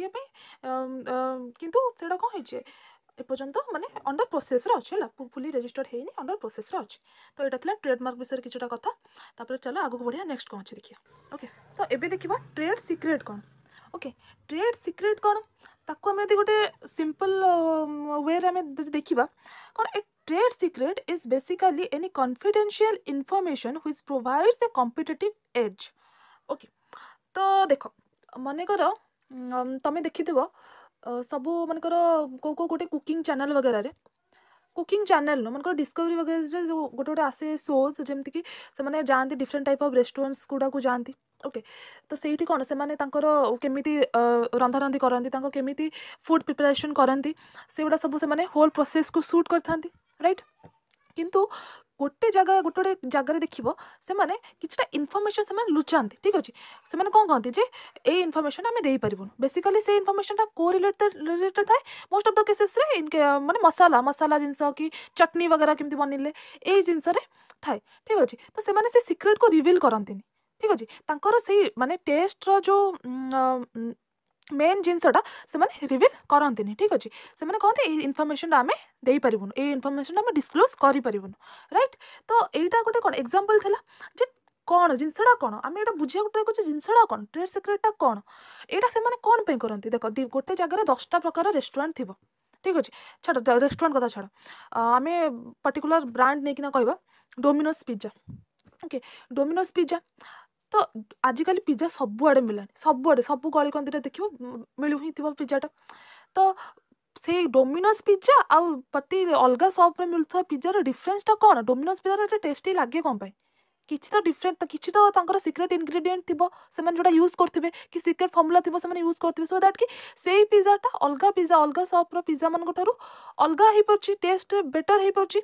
Speaker 1: ଇଏ ପାଇଁ କିନ୍ତୁ ସେଇଟା କ'ଣ ହେଇଛି এপর্যন্ত মানে অন্ডার প্রোসেসরে অছে হল ফুলি রেজিষ্টর্ড হয়নি অন্ডার প্রোসেসরে অছে তো এটা লা ট্রেডমার্ক বিষয়ে কিছুটা কথা তাপরে চলো আগুক বড়িয়া নেক্সট কোণ অছে দেখিয়া ওকে তো এবে দেখিবা ট্রেড সিক্রেট কোণ ওকে ট্রেড সিক্রেট কোণ তাকু আমি যদি গোটে সিম্পল ওয়েরে আমি যদি দেখিবা কোণ এ trade secret is basically any confidential information which provides a competitive edge okay তো দেখো মনে করো তুমি দেখিদেব सब मानकर कौ कौ गोटे कुकिंग चैनल वगैरह रे कुकिंग चैनल रो मानकर डिस्कवरी वगैरह जो गोटे गोटे आसे सोर्स जमीती कि से जाते डिफरेन्ट टाइप अफ रेस्टुरांट्स गुड़ा को जाती ओके तो सही कौन से केमी रंधारंधी करती केमी फुड प्रिपेरेसन करती से गुड़ा सब से होल प्रोसेस को सुट कर राइट किंतु ଗୋଟେ ଜାଗା ଗୋଟେ ଗୋଟେ ଜାଗାରେ ଦେଖିବ ସେମାନେ କିଛିଟା ଇନଫର୍ମେସନ୍ ସେମାନେ ଲୁଚାନ୍ତି ଠିକ୍ ଅଛି ସେମାନେ କ'ଣ କହନ୍ତି ଯେ ଏଇ ଇନଫର୍ମେସନ୍ ଆମେ ଦେଇପାରିବୁନି ବେସିକାଲି ସେ ଇନଫର୍ମେସନ୍ଟା କୋ ରିଲେଟେଡ୍ ରିଲେଟେଡ୍ ଥାଏ ମୋଷ୍ଟ ଅଫ୍ ଦ କେସେସ୍ରେ ମାନେ ମସଲା ମସଲା ଜିନିଷ କି ଚଟନି ବଗେରା କେମିତି ବନେଇଲେ ଏଇ ଜିନିଷରେ ଥାଏ ଠିକ୍ ଅଛି ତ ସେମାନେ ସେ ସିକ୍ରେଟ୍କୁ ରିଭିଲ୍ କରନ୍ତିନି ଠିକ୍ ଅଛି ତାଙ୍କର ସେଇ ମାନେ ଟେଷ୍ଟର ଯେଉଁ মেন জিনিসটা সে রিভিল করতে ঠিক আছে সে কহতে এই ইনফরমেশনটা আমি ଦେଇପାରିବୁନୁ ଏଇ ଇନଫର୍ମେସନ୍ ଆମେ ଡିସକ୍ଲୋଜ୍ କରିପାରିବୁନୁ ରାଇଟ୍ ତ ଏଇଟା ଗୋଟେ କ'ଣ ଏକ୍ଜାମ୍ପଲ୍ ଥିଲା ଯେ କ'ଣ ଜିନିଷଟା କ'ଣ ଆମେ ଏଇଟା ବୁଝିବାକୁ ଟ୍ରାଏ କରୁଛେ ଜିନିଷଟା କ'ଣ ଟ୍ରେଡ୍ ସିକ୍ରେଟ୍ଟା କ'ଣ ଏଇଟା ସେମାନେ କ'ଣ ପାଇଁ କରନ୍ତି ଦେଖ ଗୋଟେ ଜାଗାରେ ଦଶଟା ପ୍ରକାର ରେଷ୍ଟୁରାଣ୍ଟ ଥିବ ଠିକ୍ ଅଛି ଛାଡ଼ ରେଷ୍ଟୁରାଣ୍ଟ କଥା ଛାଡ଼ ଆମେ ପର୍ଟିକୁଲାର ବ୍ରାଣ୍ଡ ନେଇକିନା କହିବା Domino's pizza okay Domino's pizza ତ ଆଜିକାଲି ପିଜ୍ଜା ସବୁଆଡ଼େ ମିଳିଲାଣି ସବୁଆଡ଼େ ସବୁ ଗଳିକନ୍ଦିରେ ଦେଖିବ ମିଳୁ ହିଁ ଥିବ ପିଜ୍ଜାଟା ତ ସେଇ ଡୋମିନୋସ୍ ପିଜ୍ଜା ଆଉ ପ୍ରତି ଅଲଗା ସପ୍ରେ ମିଳୁଥିବା ପିଜ୍ଜାର ଡିଫରେନ୍ସଟା କ'ଣ ଡୋମିନୋସ୍ ପିଜ୍ଜାରେ ଏତେ ଟେଷ୍ଟି ଲାଗେ କ'ଣ ପାଇଁ କିଛି ତ ଡିଫରେଣ୍ଟ କିଛି ତ ତାଙ୍କର ସିକ୍ରେଟ୍ ଇନଗ୍ରିଡ଼ିଏଣ୍ଟ ଥିବ ସେମାନେ ଯେଉଁଟା ୟୁଜ୍ କରୁଥିବେ କି ସିକ୍ରେଟ୍ ଫର୍ମୁଲା ଥିବ ସେମାନେ ୟୁଜ୍ କରୁଥିବେ ସୋ ଦ୍ୟାଟ୍ କି ସେଇ ପିଜ୍ଜାଟା ଅଲଗା ପିଜ୍ଜା ଅଲଗା ସପ୍ର ପିଜ୍ଜାମାନଙ୍କ ଠାରୁ ଅଲଗା ହେଇପାରୁଛି ଟେଷ୍ଟ ବେଟର୍ ହେଇପାରୁଛି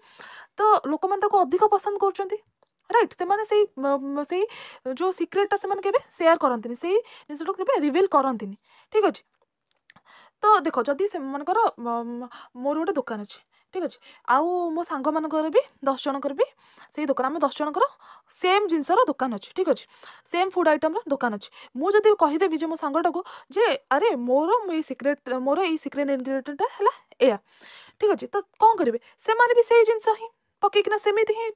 Speaker 1: ତ ଲୋକମାନେ ତାକୁ ଅଧିକ ପସନ୍ଦ କରୁଛନ୍ତି রাইট সেমানে সেই সেই যে সিক্রেটটা সেমানে কেবে সেয়ার করন্তিনি সেই জিনিসটা কেবে রিভিল করন্তিনি ঠিক আছে তো দেখো যদি সেমানকর মোর গোটে দোকান আছে ঠিক আছে ଆଉ ମୋ ସାଙ୍ଗମାନଙ୍କର ବି ଦଶ ଜଣଙ୍କର ବି ସେଇ ଦୋକାନ ଆମେ ଦଶ ଜଣଙ୍କର ସେମ୍ ଜିନିଷର ଦୋକାନ ଅଛି ଠିକ୍ ଅଛି ସେମ୍ ଫୁଡ଼୍ ଆଇଟମ୍ର ଦୋକାନ ଅଛି ମୁଁ ଯଦି କହିଦେବି ଯେ ମୋ ସାଙ୍ଗଟାକୁ ଯେ ଆରେ ମୋର ଏଇ ସିକ୍ରେଟ୍ ମୋର ଏଇ ସିକ୍ରେଟ୍ ଇନଗ୍ରିଡ଼ିଏଣ୍ଟଟା ହେଲା ଏଇଆ ଠିକ୍ ଅଛି ତ କ'ଣ କରିବେ ସେମାନେ ବି ସେଇ ଜିନିଷ ହିଁ पकईकिना सेमती ही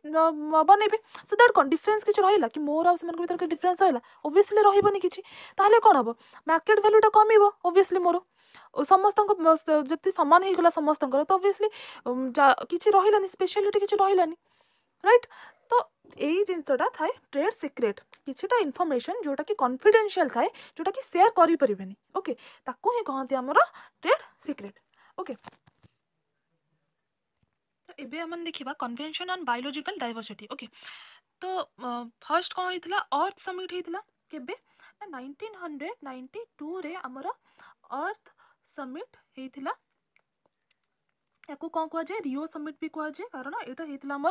Speaker 1: बनैबे सो दैट कौन डिफरेन्स किसी रहा कि मोर आगे डिफरेन्स रहा ओब्विस्ली रही कि कौन हम मार्केट भैल्यूटा कम ओब्विस्ली मोर समस्त जी सामान हो गला समस्त तो ओब्विस्ली किसी रही स्पेशलीटी किसी रही रईट तो यही जिनसटा थाए ट्रेड सिक्रेट किसी इनफर्मेशन जोटा कि कन्फिडेनसीयल थाए जोटा कि सेयार करके कहते आम ट्रेड सिक्रेट ओके तो ये आम देखा कन्भेनसन अन् बायोलोजिकाल डायभरसीटी ओके तो फर्स्ट कौन होता अर्थ समिट होता के नाइंटीन हंड्रेड नाइंटी टू आम अर्थ समिट होता या कौन कहुए रिओ समिट भी कहुए कारण यहाँ होता है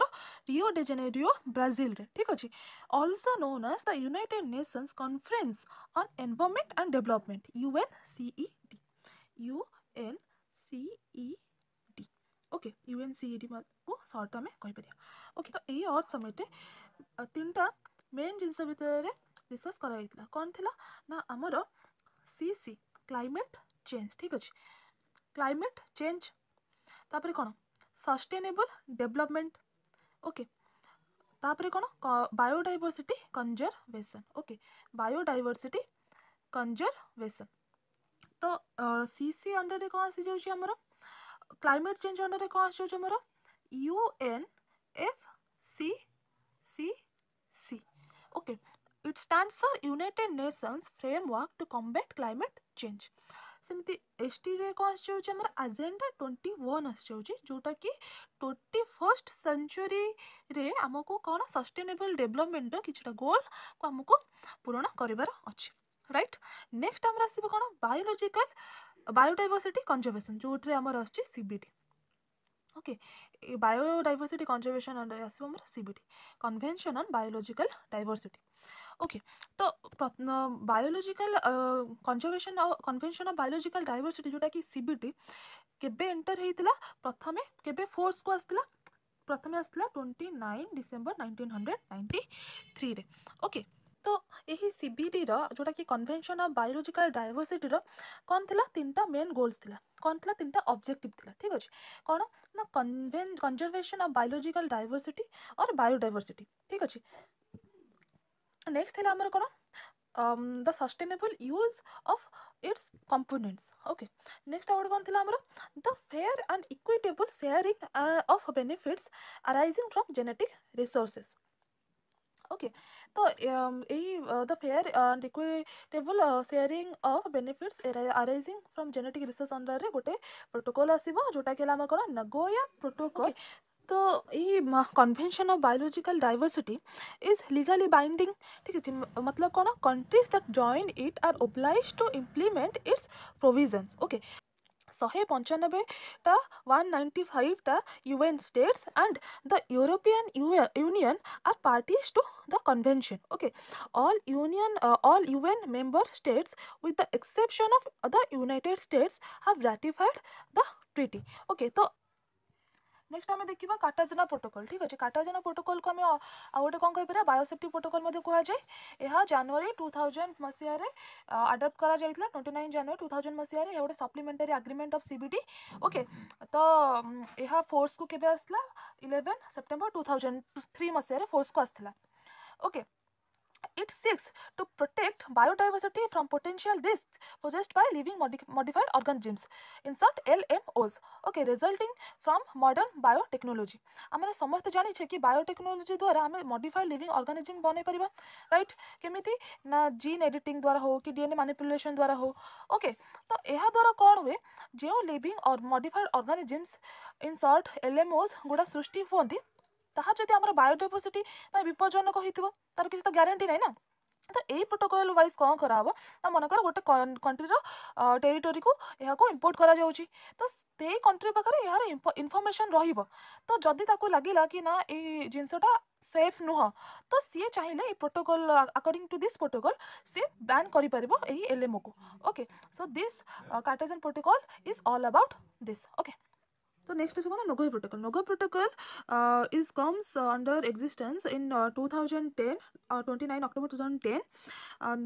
Speaker 1: रिओ डेजेने रिओ ब्राजिल ठीक अच्छे also known as the United Nations conference on environment and development UN CE D UN CE okay UN CED को सर्ट आम कहीपर ओके तो यही अर्थ समय तीन टा मेन जिनस भाई रिसर्च कर कौन थी ना आमर तो, सी सी क्लैमेट चेंज ठीक अच्छे क्लैमेट चेंज तापर कौन सस्टेनेबल डेवलपमेंट ओके तापर कौन biodiversity conservation okay biodiversity conservation तो सी सी अंडर कौन आसी जाऊँगी क्लाइमेट चेंज होने रे कौन आसो मोर U N F C C C okay it stands for United Nations framework to combat climate change ସେମିତି ଏସ୍ଟିରେ କ'ଣ ଆସିଯାଉଛି ଆମର ଆଜେଣ୍ଡା ଟ୍ୱେଣ୍ଟି ୱାନ୍ ଆସିଯାଉଛି ଯେଉଁଟାକି ଟ୍ୱେଣ୍ଟି ଫର୍ଷ୍ଟ ସେଞ୍ଚୁରୀରେ ଆମକୁ କ'ଣ ସଷ୍ଟେନେବଲ୍ ଡେଭଲପମେଣ୍ଟର କିଛିଟା ଗୋଲ୍କୁ ଆମକୁ ପୂରଣ କରିବାର ଅଛି ରାଇଟ୍ ନେକ୍ସଟ ଆମର ଆସିବ କ'ଣ ବାୟୋଲୋଜିକାଲ ବାୟୋଡାଇଭର୍ସିଟି कंजर्वेशन ଯେଉଁଥିରେ ଆମର CBT okay okay conservation under under CBT ଆମର ସିବିଟି କନଭେନସନ୍ ଅନ୍ ओके तो biological conservation convention of biological diversity जोटा कि सीबीटी केबे एंटर होता प्रथम केबे फोर्स को आसला प्रथम आसला twenty nine December nineteen hundred ninety three okay ତ ଏହି ସିବିଡ଼ିର ଯେଉଁଟାକି କନଭେନସନ୍ ଅଫ୍ ବାୟୋଲୋଜିକାଲ ଡାଇଭର୍ସିଟିର କ'ଣ ଥିଲା ତିନିଟା ମେନ୍ ଗୋଲ୍ସ ଥିଲା କ'ଣ ଥିଲା ତିନିଟା ଅବଜେକ୍ଟିଭ୍ ଥିଲା ଠିକ୍ ଅଛି କ'ଣ ନା conven conservation of biological diversity or biodiversity ଠିକ୍ ଅଛି ନେକ୍ସଟ ଥିଲା ଆମର କ'ଣ the sustainable use of its components okay next ଆଉ ଗୋଟେ କ'ଣ ଥିଲା ଆମର the fair and equitable sharing of benefits arising from genetic resources Okay, so um, এই, uh, the fair and equitable uh, sharing of benefits ari- arising from genetic research ଅଣ୍ଡରରେ ଗୋଟେ protocol ଆସିବ ଯେଉଁଟାକି ହେଲା ଆମର କ'ଣ ନଗୋୟା ପ୍ରୋଟୋକଲ୍ ତ ଏଇ convention of biological diversity is legally binding ଠିକ୍ ଅଛି ମତଲବ କ'ଣ countries that join it are oblige to implement its provisions okay 195 ta UN states and the European Union are parties to the convention. Okay, all Union, uh, all UN member states, with the exception of the United States, have ratified the treaty. Okay, so next আমি দেখিবা কাটাজেনা protocol ঠিক আছে কাটাজেনা প্রোটোকলকে আমি ଆଉ ଗୋଟେ କ'ଣ କହିପାରିବା biosafety protocol ମଧ୍ୟ କୁହାଯାଏ ଏହା ଜାନୁଆରୀ ଟୁ ଥାଉଜେଣ୍ଡ ମସିହାରେ ଆଡପ୍ଟ କରାଯାଇଥିଲା twenty nine January two thousand ମସିହାରେ ଏହା ଗୋଟେ supplementary agreement of CBD okay ତ ଏହା ଫୋର୍ସକୁ କେବେ ଆସିଲା eleven September two thousand three ମସିହାରେ ଫୋର୍ସକୁ ଆସିଥିଲା okay it seeks to protect biodiversity from potential risks posed by living modi modified organisms in short lmos okay resulting from modern biotechnology amare amane jani che ki biotechnology dwara ame modified living organism banai pariba right kemiti na gene editing dwara ho ki dna manipulation dwara ho okay to eha dwara kon hue jeu living or modified organisms in short lmos guda srushti honti ତାହା ଯଦି ଆମର biodiversity ପାଇଁ ବିପଜ୍ଜନକ ହେଇଥିବ ତାର କିଛି ତ guarantee ନାହିଁ ନା ତ ଏଇ ପ୍ରୋଟୋକଲ୍ ୱାଇଜ୍ କ'ଣ କରାହେବ ନା ମନେକର ଗୋଟେ କଣ୍ଟ୍ରିର ଟେରିଟୋରିକୁ ଏହାକୁ ଇମ୍ପୋର୍ଟ କରାଯାଉଛି ତ ସେଇ କଣ୍ଟ୍ରି ପାଖରେ ଏହାର ଇନଫର୍ମେସନ୍ ରହିବ ତ ଯଦି ତାକୁ ଲାଗିଲା କି ନା ଏଇ ଜିନିଷଟା ସେଫ୍ ନୁହଁ ତ ସିଏ ଚାହିଁଲେ ଏଇ protocol according to this protocol ସିଏ ବ୍ୟାନ୍ କରିପାରିବ ଏହି ଏଲ୍ଏମ୍ଓକୁ okay so this Cartagena protocol is all about this okay So next is one Nogai protocol. Nagoya protocol uh, is comes uh, under existence in uh, 2010, uh, 29 October 2010,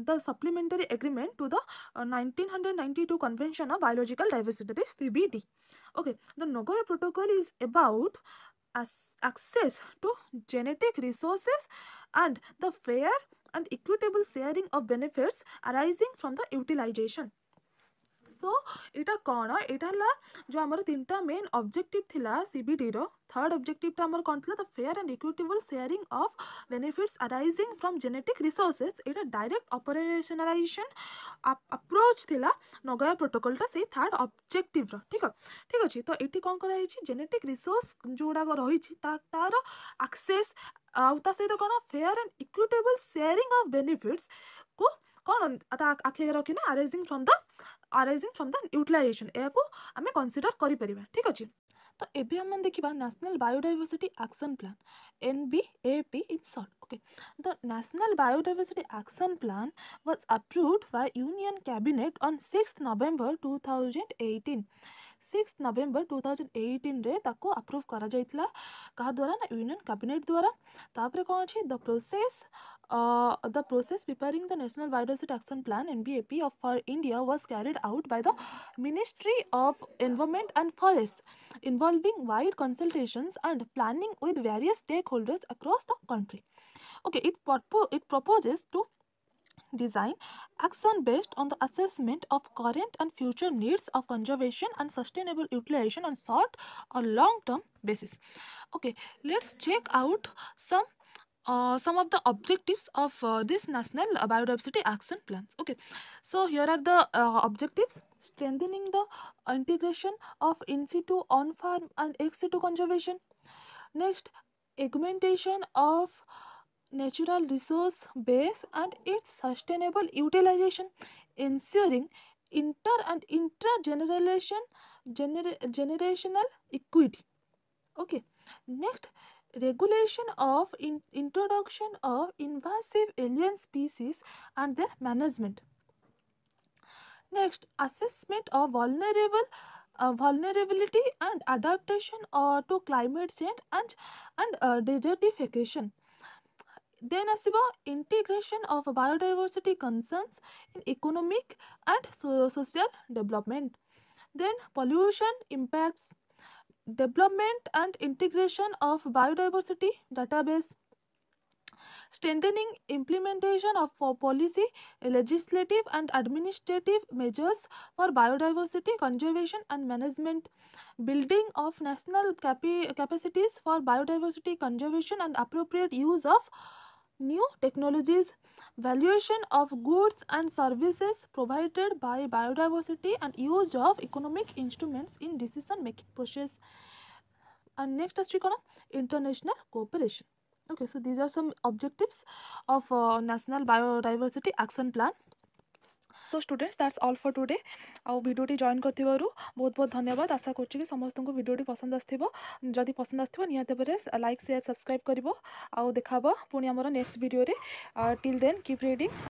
Speaker 1: the supplementary agreement to the 1992 uh, Convention of Biological Diversity, that is CBD. Okay, the Nagoya protocol is about as access to genetic resources and the fair and equitable sharing of benefits arising from the utilization so ଏଇଟା କ'ଣ ଏଇଟା ହେଲା ଯେଉଁ ଆମର ତିନିଟା main objective ଥିଲା ସିବିଡ଼ିର third ଅବଜେକ୍ଟିଭ୍ଟା ଆମର କ'ଣ ଥିଲା the fair and equitable sharing of benefits arising from genetic resources ଏଇଟା ଡାଇରେକ୍ଟ ଅପରେସନାଲାଇଜେସନ୍ ଆପ୍ରୋଚ୍ ଥିଲା ନଗୟା ପ୍ରୋଟୋକଲ୍ଟା ସେଇ ଥାର୍ଡ଼ ଅବଜେକ୍ଟିଭ୍ର ଠିକ୍ ଠିକ୍ ଅଛି ତ ଏଠି କ'ଣ କରାହେଇଛି ଜେନେଟିକ୍ ରିସୋର୍ସ ଯେଉଁଗୁଡ଼ାକ ରହିଛି ତା ତାର ଆକ୍ସେସ୍ ଆଉ ତା ସହିତ କ'ଣ fair and equitable sharing of ବେନିଫିଟ୍ସକୁ କ'ଣ ତା ଆଖିରେ ରଖିନା arising from the arising from the utilization ଏହାକୁ ଆମେ କନସିଡ଼ର କରିପାରିବା ଠିକ୍ ଅଛି ତ ଏବେ ଆମେ ଦେଖିବା national biodiversity action plan N B A P in short okay the national biodiversity action plan was approved by union cabinet on six November two thousand eighteen six November two thousand ଏଇଟିନ୍ରେ ତାକୁ approve କରାଯାଇଥିଲା କାହା ଦ୍ୱାରା ନା union cabinet ଦ୍ୱାରା ତାପରେ କ'ଣ ଅଛି the process Uh, the process preparing the National Biodiversity Action Plan (NBAP) of for India was carried out by the Ministry of Environment and Forests, involving wide consultations and planning with various stakeholders across the country. Okay, it it proposes to design action based on the assessment of current and future needs of conservation and sustainable utilization on short or long term basis okay let's check out some uh, some of the objectives of uh, this national biodiversity action plans okay so here are the uh, objectives strengthening the integration of in situ on farm and ex situ conservation next augmentation of natural resource base and its sustainable utilization ensuring inter and intra generation gener generational equity okay next regulation of in introduction of invasive alien species and their management. Next, assessment of vulnerable uh, vulnerability and adaptation uh, to climate change and, and uh, desertification. Then Asiba, integration of biodiversity concerns in economic and so social development. Then pollution impacts development and integration of biodiversity database strengthening implementation of policy legislative and administrative measures for biodiversity conservation and management building of national capacities for biodiversity conservation and appropriate use of new technologies, valuation of goods and services provided by biodiversity and use of economic instruments in decision making process. And next is international cooperation. Okay, so these are some objectives of uh, National Biodiversity Action Plan so students that's all for today আউ ভিডিওটি join করুথিবারু বহুত বহুত ধন্যবাদ আশা করছি কি সমস্তଙ୍କୁ ভিডিওটি পছন্দ আসিব যদি পছন্দ আসিব নিহতি ভাবে লাইক সেয়ার সবসক্রাইব করব আউ দেখাব পুনি আমার নেক্সট ভিডিওরে টিল দেন কিপ রিডিং